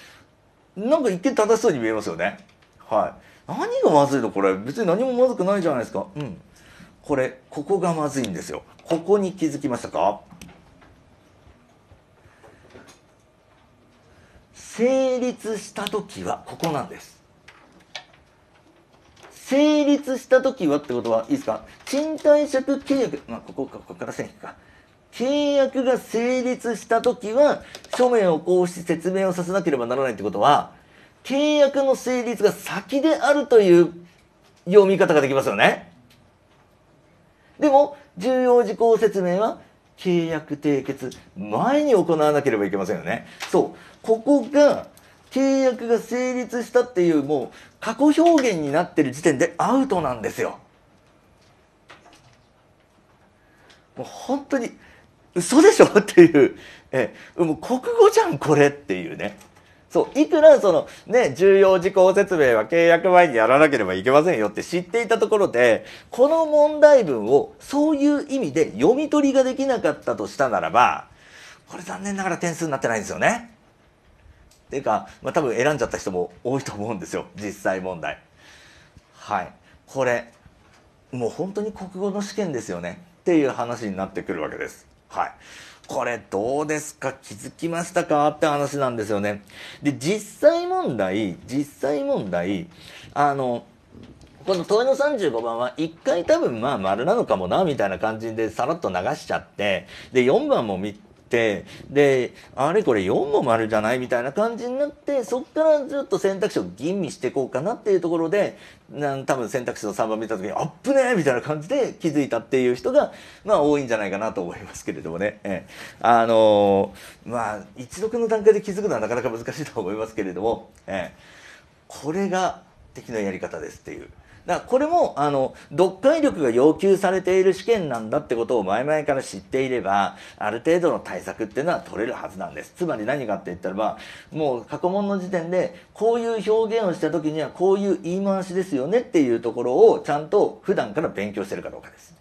なんか一見正しそうに見えますよねはい何がまずいのこれ別に何もまずくないじゃないですかうんこれここがまずいんですよここに気づきましたか成立した時はここなんです成立した時はってことはいいですか賃貸借契約、まあ、ここか、ここから線引くか。契約が成立した時は、書面を交付し説明をさせなければならないってことは、契約の成立が先であるという読み方ができますよね。でも、重要事項説明は、契約締結前に行わなければいけませんよね。そう。ここが契約が成立したっていうもう過去表現になってる時点でアウトなんですよ。もう本当に嘘でしょっていうえもう国語じゃんこれっていうねそういくらそのね重要事項説明は契約前にやらなければいけませんよって知っていたところでこの問題文をそういう意味で読み取りができなかったとしたならばこれ残念ながら点数になってないんですよね。っていうか、まあ、多分選んじゃった人も多いと思うんですよ実際問題はいこれもう本当に国語の試験ですよねっていう話になってくるわけですはいこれどうですか気づきましたかって話なんですよねで実際問題実際問題あのこの問いの35番は1回多分まあ丸なのかもなみたいな感じでさらっと流しちゃってで4番も見ってであれこれ4も丸じゃないみたいな感じになってそっからちょっと選択肢を吟味していこうかなっていうところでなん多分選択肢の3番見た時に「あっぷね!」みたいな感じで気づいたっていう人がまあ多いんじゃないかなと思いますけれどもね、ええ、あのー、まあ一読の段階で気づくのはなかなか難しいと思いますけれども、えこれが敵のやり方ですっていう。だからこれも、あの、読解力が要求されている試験なんだってことを前々から知っていれば、ある程度の対策っていうのは取れるはずなんです。つまり何かって言ったらば、もう過去問の時点で、こういう表現をした時にはこういう言い回しですよねっていうところをちゃんと普段から勉強してるかどうかです。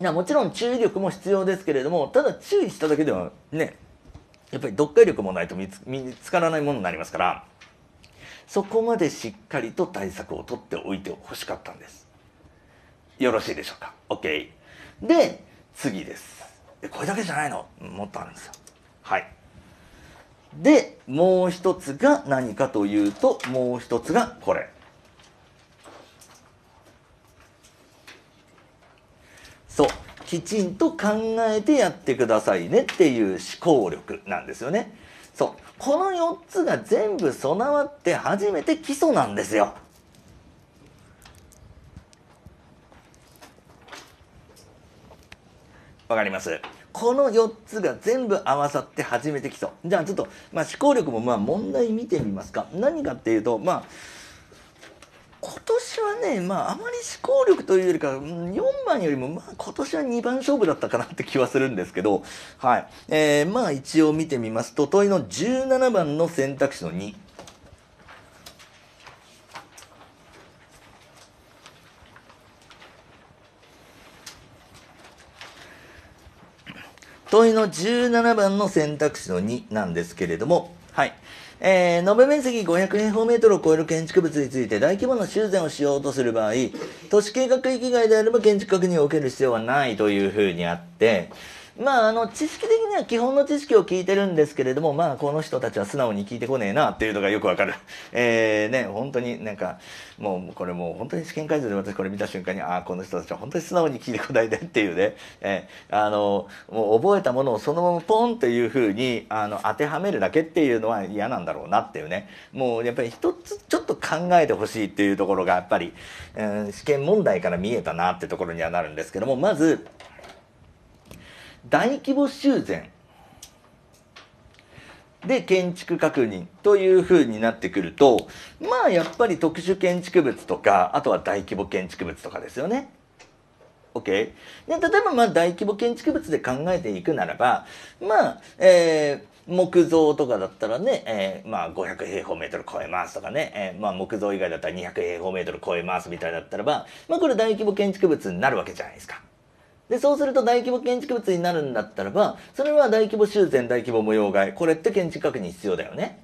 もちろん注意力も必要ですけれども、ただ注意しただけではね、やっぱり読解力もないと見つからないものになりますから、そこまでしっかりと対策を取っておいてほしかったんですよろしいでしょうか OK で次ですこれだけじゃないのもっとあるんですよはいでもう一つが何かというともう一つがこれそうきちんと考えてやってくださいねっていう思考力なんですよねそうこの4つが全部備わって初めて基礎なんですよ。わかりますこの4つが全部合わさって初めて基礎。じゃあちょっと、まあ、思考力もまあ問題見てみますか。何かっていうと、まあ、今年はね、まあ、あまり思考力というよりか、4番よりも、まあ、今年は2番勝負だったかなって気はするんですけど、はい。えー、まあ、一応見てみますと、問いの17番の選択肢の2。問いの17番の選択肢の2なんですけれども、はい。えー、延べ面積500平方メートルを超える建築物について大規模な修繕をしようとする場合、都市計画域外であれば建築確認を受ける必要はないというふうにあって、まああの知識的には基本の知識を聞いてるんですけれどもまあこの人たちは素直に聞いてこねえなっていうのがよくわかる <laughs> えーね本当になんかもうこれもう本当に試験会場で私これ見た瞬間にああこの人たちは本当に素直に聞いてこないでっていうね、<laughs> えー、あのもう覚えたものをそのままポンというふうにあの当てはめるだけっていうのは嫌なんだろうなっていうねもうやっぱり一つちょっと考えてほしいっていうところがやっぱり、うん、試験問題から見えたなってところにはなるんですけどもまず大規模修繕で建築確認というふうになってくるとまあやっぱり特殊建築物とかあとは大規模建築物とかですよね。OK? で例えばまあ大規模建築物で考えていくならばまあ、えー、木造とかだったらね、えー、まあ500平方メートル超えますとかね、えー、まあ木造以外だったら200平方メートル超えますみたいだったらば、まあこれ大規模建築物になるわけじゃないですか。で、そうすると大規模建築物になるんだったらば、それは大規模修繕、大規模模様替え、これって建築確認必要だよね。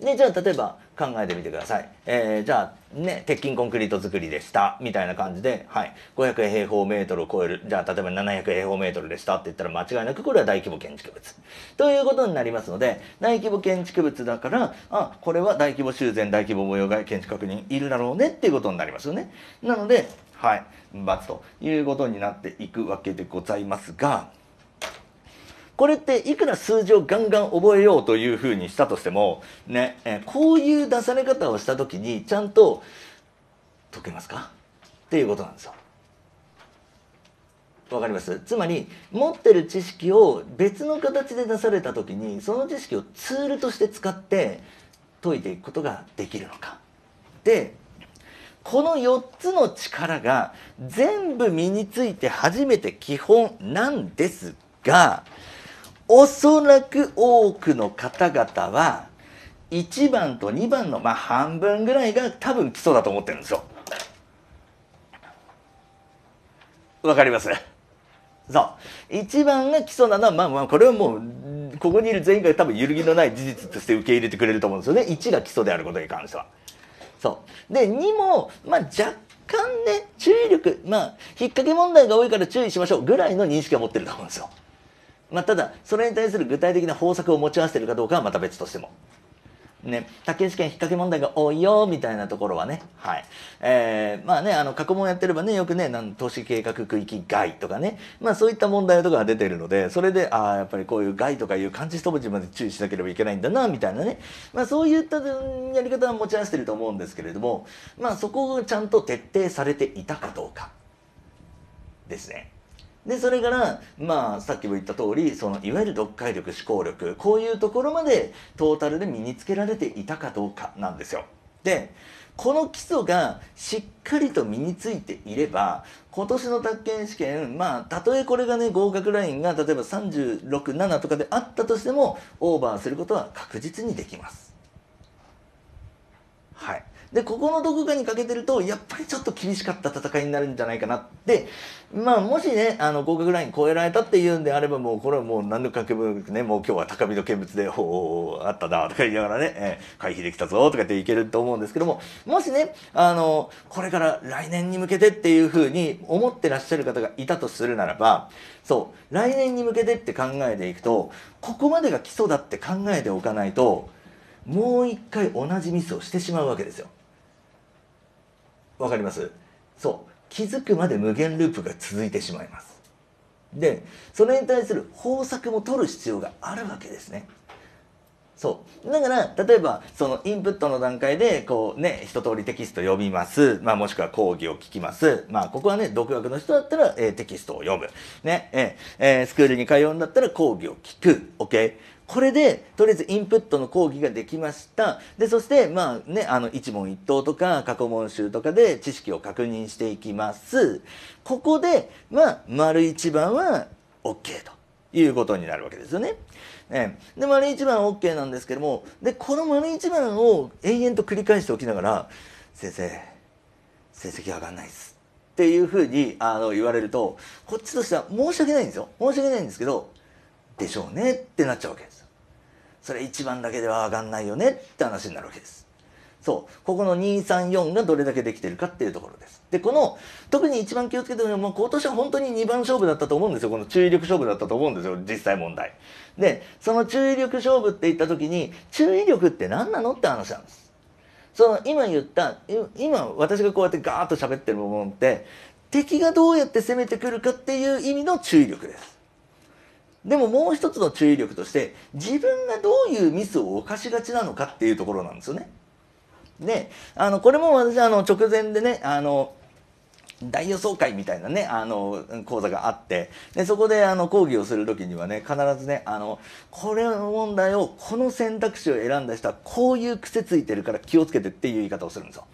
で、じゃあ例えば考えてみてください。えー、じゃあね、鉄筋コンクリート作りでした、みたいな感じで、はい、500平方メートルを超える、じゃあ例えば700平方メートルでしたって言ったら間違いなくこれは大規模建築物。ということになりますので、大規模建築物だから、あ、これは大規模修繕、大規模模様替え、建築確認いるだろうねっていうことになりますよね。なので、はい、罰ということになっていくわけでございますが、これっていくら数字をガンガン覚えようというふうにしたとしても、ね、えこういう出され方をした時にちゃんと解けますかっていうことなんですよ。わかりますつまり持ってる知識を別の形で出された時にその知識をツールとして使って解いていくことができるのかでこの4つの力が全部身について初めて基本なんですがおそらく多くの方々は1番と2番のまあ半分ぐらいが多分基礎だと思ってるんですよ。わかりますそう。1番が基礎なのは、まあまあ、これはもう、ここにいる全員が多分揺るぎのない事実として受け入れてくれると思うんですよね。1が基礎であることに関しては。そうで2も、まあ、若干ね注意力まあ引っ掛け問題が多いから注意しましょうぐらいの認識を持ってると思うんですよ。まあ、ただそれに対する具体的な方策を持ち合わせてるかどうかはまた別としても。ね、球試験引っ掛け問題が多いよ、みたいなところはね、はい。えー、まあね、あの、過去問やってればね、よくね、なん都市計画区域外とかね、まあそういった問題とかが出てるので、それで、ああ、やっぱりこういう外とかいう漢字一文字まで注意しなければいけないんだな、みたいなね、まあそういったやり方は持ち合わせてると思うんですけれども、まあそこをちゃんと徹底されていたかどうかですね。でそれからまあさっきも言った通りそのいわゆる読解力思考力こういうところまでトータルで身につけられていたかどうかなんですよ。でこの基礎がしっかりと身についていれば今年の宅建試験まあたとえこれがね合格ラインが例えば367とかであったとしてもオーバーすることは確実にできます。はいでここのどこかにかけてるとやっぱりちょっと厳しかった戦いになるんじゃないかなってまあもしねあの合格ライン超えられたっていうんであればもうこれはもう何のかけもねもう今日は高みの見物で「ほうあったな」とか言いながらね、えー、回避できたぞとかっていけると思うんですけどももしねあのこれから来年に向けてっていうふうに思ってらっしゃる方がいたとするならばそう来年に向けてって考えていくとここまでが基礎だって考えておかないともう一回同じミスをしてしまうわけですよ。わかりますそう気づくまで無限ループが続いてしまいますでそれに対する方策も取る必要があるわけですねそうだから例えばそのインプットの段階でこうね一通りテキスト読みます、まあ、もしくは講義を聞きます、まあ、ここはね独学の人だったら、えー、テキストを読む、ねえー、スクールに通うんだったら講義を聞く OK これでとりあえずインプットの講義ができましたでそしてまあねあの一問一答とか過去問集とかで知識を確認していきますここでまあ丸一番は OK ということになるわけですよね。ねで丸一番 OK なんですけどもでこの丸一番を延々と繰り返しておきながら「先生成績上がんないです」っていうふうにあの言われるとこっちとしては申し訳ないんですよ申し訳ないんですけど「でしょうね」ってなっちゃうわけです。それ1番だけでは上がんないよねって話になるわけです。そう。ここの234がどれだけできてるかっていうところです。で、この、特に一番気をつけてるのは、もう今年は本当に2番勝負だったと思うんですよ。この注意力勝負だったと思うんですよ。実際問題。で、その注意力勝負って言った時に、注意力って何なのって話なんです。その、今言った、今私がこうやってガーッと喋ってるものって、敵がどうやって攻めてくるかっていう意味の注意力です。でももう一つの注意力として自分がどういうミスを犯しがちなのかっていうところなんですよね。であのこれも私あの直前でねあの大予想会みたいなねあの講座があってでそこであの講義をする時にはね必ずねあのこれの問題をこの選択肢を選んだ人はこういう癖ついてるから気をつけてっていう言い方をするんですよ。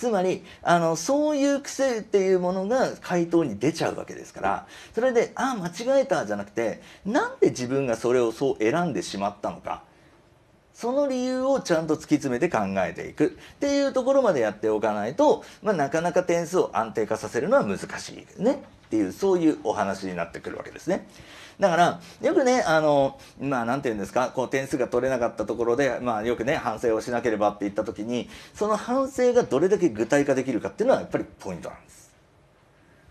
つまりあのそういう癖っていうものが回答に出ちゃうわけですからそれで「ああ間違えた」じゃなくてなんで自分がそれをそう選んでしまったのかその理由をちゃんと突き詰めて考えていくっていうところまでやっておかないと、まあ、なかなか点数を安定化させるのは難しいねっていうそういうお話になってくるわけですね。だから、よくね、あの、まあ、なんて言うんですか、こう、点数が取れなかったところで、まあ、よくね、反省をしなければって言った時に、その反省がどれだけ具体化できるかっていうのは、やっぱりポイントなんです。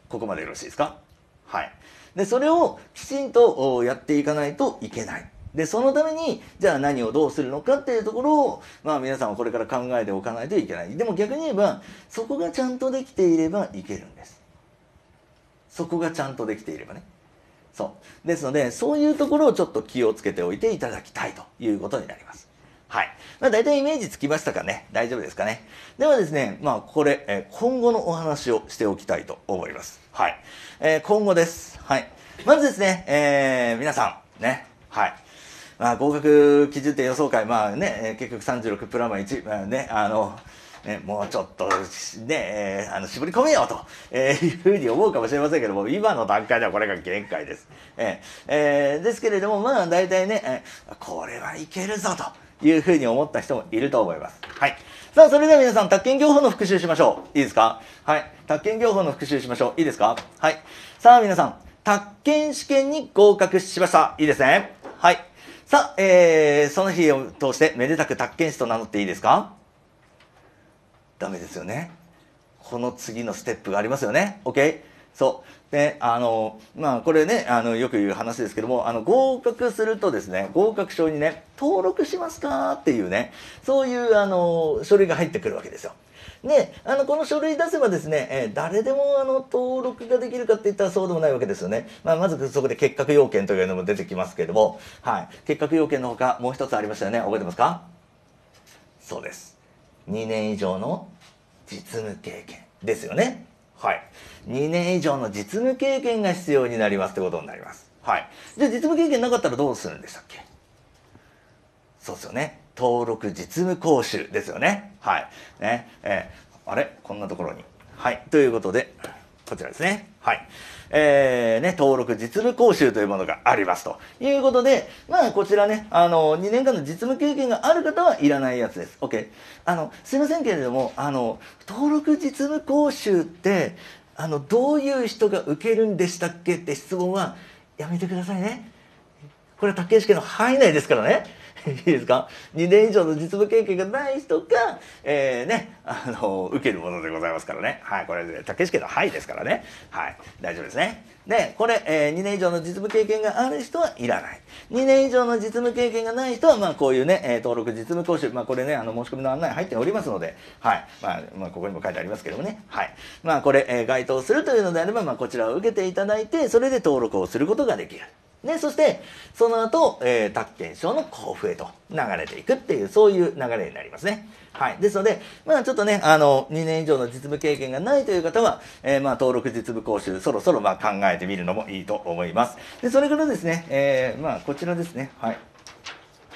ここまでよろしいですかはい。で、それをきちんとやっていかないといけない。で、そのために、じゃあ何をどうするのかっていうところを、まあ皆さんはこれから考えておかないといけない。でも逆に言えば、そこがちゃんとできていればいけるんです。そこがちゃんとできていればね。そう。ですので、そういうところをちょっと気をつけておいていただきたいということになります。はい。まあ、大体イメージつきましたかね大丈夫ですかねではですね、まあ、これ、え今後のお話をしておきたいと思います。はい。えー、今後です。はい。まずですね、えー、皆さん、ね、はい。まあ、合格基準点予想会、まあね、結局36プラマ1、まあね、あの、えもうちょっとね、えー、あの絞り込めよと、えー、いうふうに思うかもしれませんけども、今の段階ではこれが限界です。えー、えー、ですけれども、まあ大体ね、えー、これはいけるぞというふうに思った人もいると思います。はい。さあ、それでは皆さん、宅建業法の復習しましょう。いいですかはい。宅建業法の復習しましょう。いいですかはい。さあ、皆さん、宅建試験に合格しました。いいですね。はい。さあ、えー、その日を通して、めでたく宅建士と名乗っていいですかダメですよね。この次のステップがありますよね。OK? そう。で、あの、まあ、これね、あの、よく言う話ですけども、あの、合格するとですね、合格証にね、登録しますかっていうね、そういう、あの、書類が入ってくるわけですよ。で、あの、この書類出せばですね、えー、誰でも、あの、登録ができるかって言ったらそうでもないわけですよね。まあ、まずそこで結核要件というのも出てきますけれども、はい。結核要件のほか、もう一つありましたよね。覚えてますかそうです。2年以上の実務経験ですよね。はい。2年以上の実務経験が必要になりますってことになります。はい。じゃあ実務経験なかったらどうするんでしたっけそうですよね。登録実務講習ですよね。はい。ね。えー、あれこんなところに。はい。ということで、こちらですね。はい。えー、ね、登録実務講習というものがありますということで、まあ、こちらね、あの、2年間の実務経験がある方はいらないやつです。OK。あの、すいませんけれども、あの、登録実務講習って、あの、どういう人が受けるんでしたっけって質問はやめてくださいね。これは竹内家の範囲内ですからね。<laughs> いいですか ?2 年以上の実務経験がない人が、えー、ね、あの、受けるものでございますからね。はい、これ、ね、竹家のはいですからね。はい、大丈夫ですね。で、これ、えー、2年以上の実務経験がある人はいらない。2年以上の実務経験がない人は、まあ、こういうね、えー、登録実務講習、まあ、これね、あの、申し込みの案内入っておりますので、はい。まあ、まあ、ここにも書いてありますけどもね。はい。まあ、これ、えー、該当するというのであれば、まあ、こちらを受けていただいて、それで登録をすることができる。ね、そして、その後、えー、宅建省の交付へと流れていくっていう、そういう流れになりますね。はい。ですので、まあちょっとね、あの、2年以上の実務経験がないという方は、えー、まあ登録実務講習、そろそろまあ考えてみるのもいいと思います。で、それからですね、えー、まあこちらですね。はい。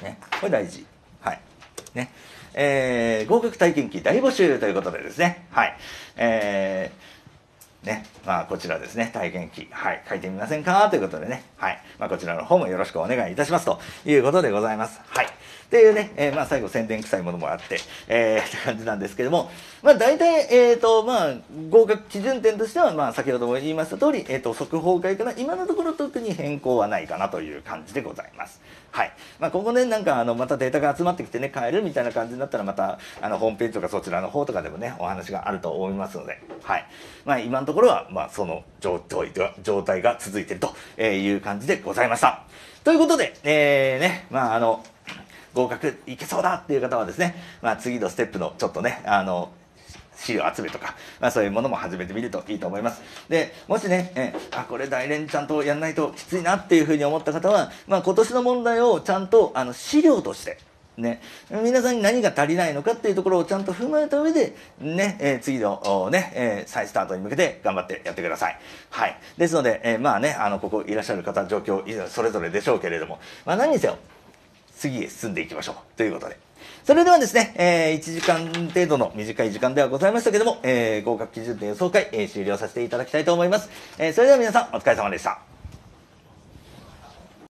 ね、これ大事。はい。ね。えー、合格体験記大募集ということでですね。はい。えー、ね、まあ、こちらですね、体験記、はい、書いてみませんかということでね、はい、まあ、こちらの方もよろしくお願いいたしますということでございます。はい。っていうね、えー、まあ最後宣伝臭いものもあって、えー、って感じなんですけども、まあ大体、えっ、ー、と、まあ合格基準点としては、まあ先ほども言いました通り、えっ、ー、と、速報会から今のところ特に変更はないかなという感じでございます。はい。まあここね、なんかあの、またデータが集まってきてね、変えるみたいな感じになったらまた、あの、ホームページとかそちらの方とかでもね、お話があると思いますので、はい。まあ今のところは、まあその状態が続いているという感じでございました。ということで、えー、ね、まああの、合格いけそうだっていう方はですね、まあ、次のステップのちょっとねあの資料集めとか、まあ、そういうものも始めてみるといいと思います。で、もしね、えあ、これ大連ちゃんとやんないときついなっていうふうに思った方は、まあ、今年の問題をちゃんとあの資料として、ね、皆さんに何が足りないのかっていうところをちゃんと踏まえた上で、ね、えー、次の、ね、えー、再スタートに向けて頑張ってやってください。はい。ですので、えー、まあね、あの、ここいらっしゃる方、状況、それぞれでしょうけれども、まあ何にせよ、次へ進んでいきましょう。ということで。それではですね、えー、1時間程度の短い時間ではございましたけども、えー、合格基準点予想会、えー、終了させていただきたいと思います。えー、それでは皆さん、お疲れ様でした。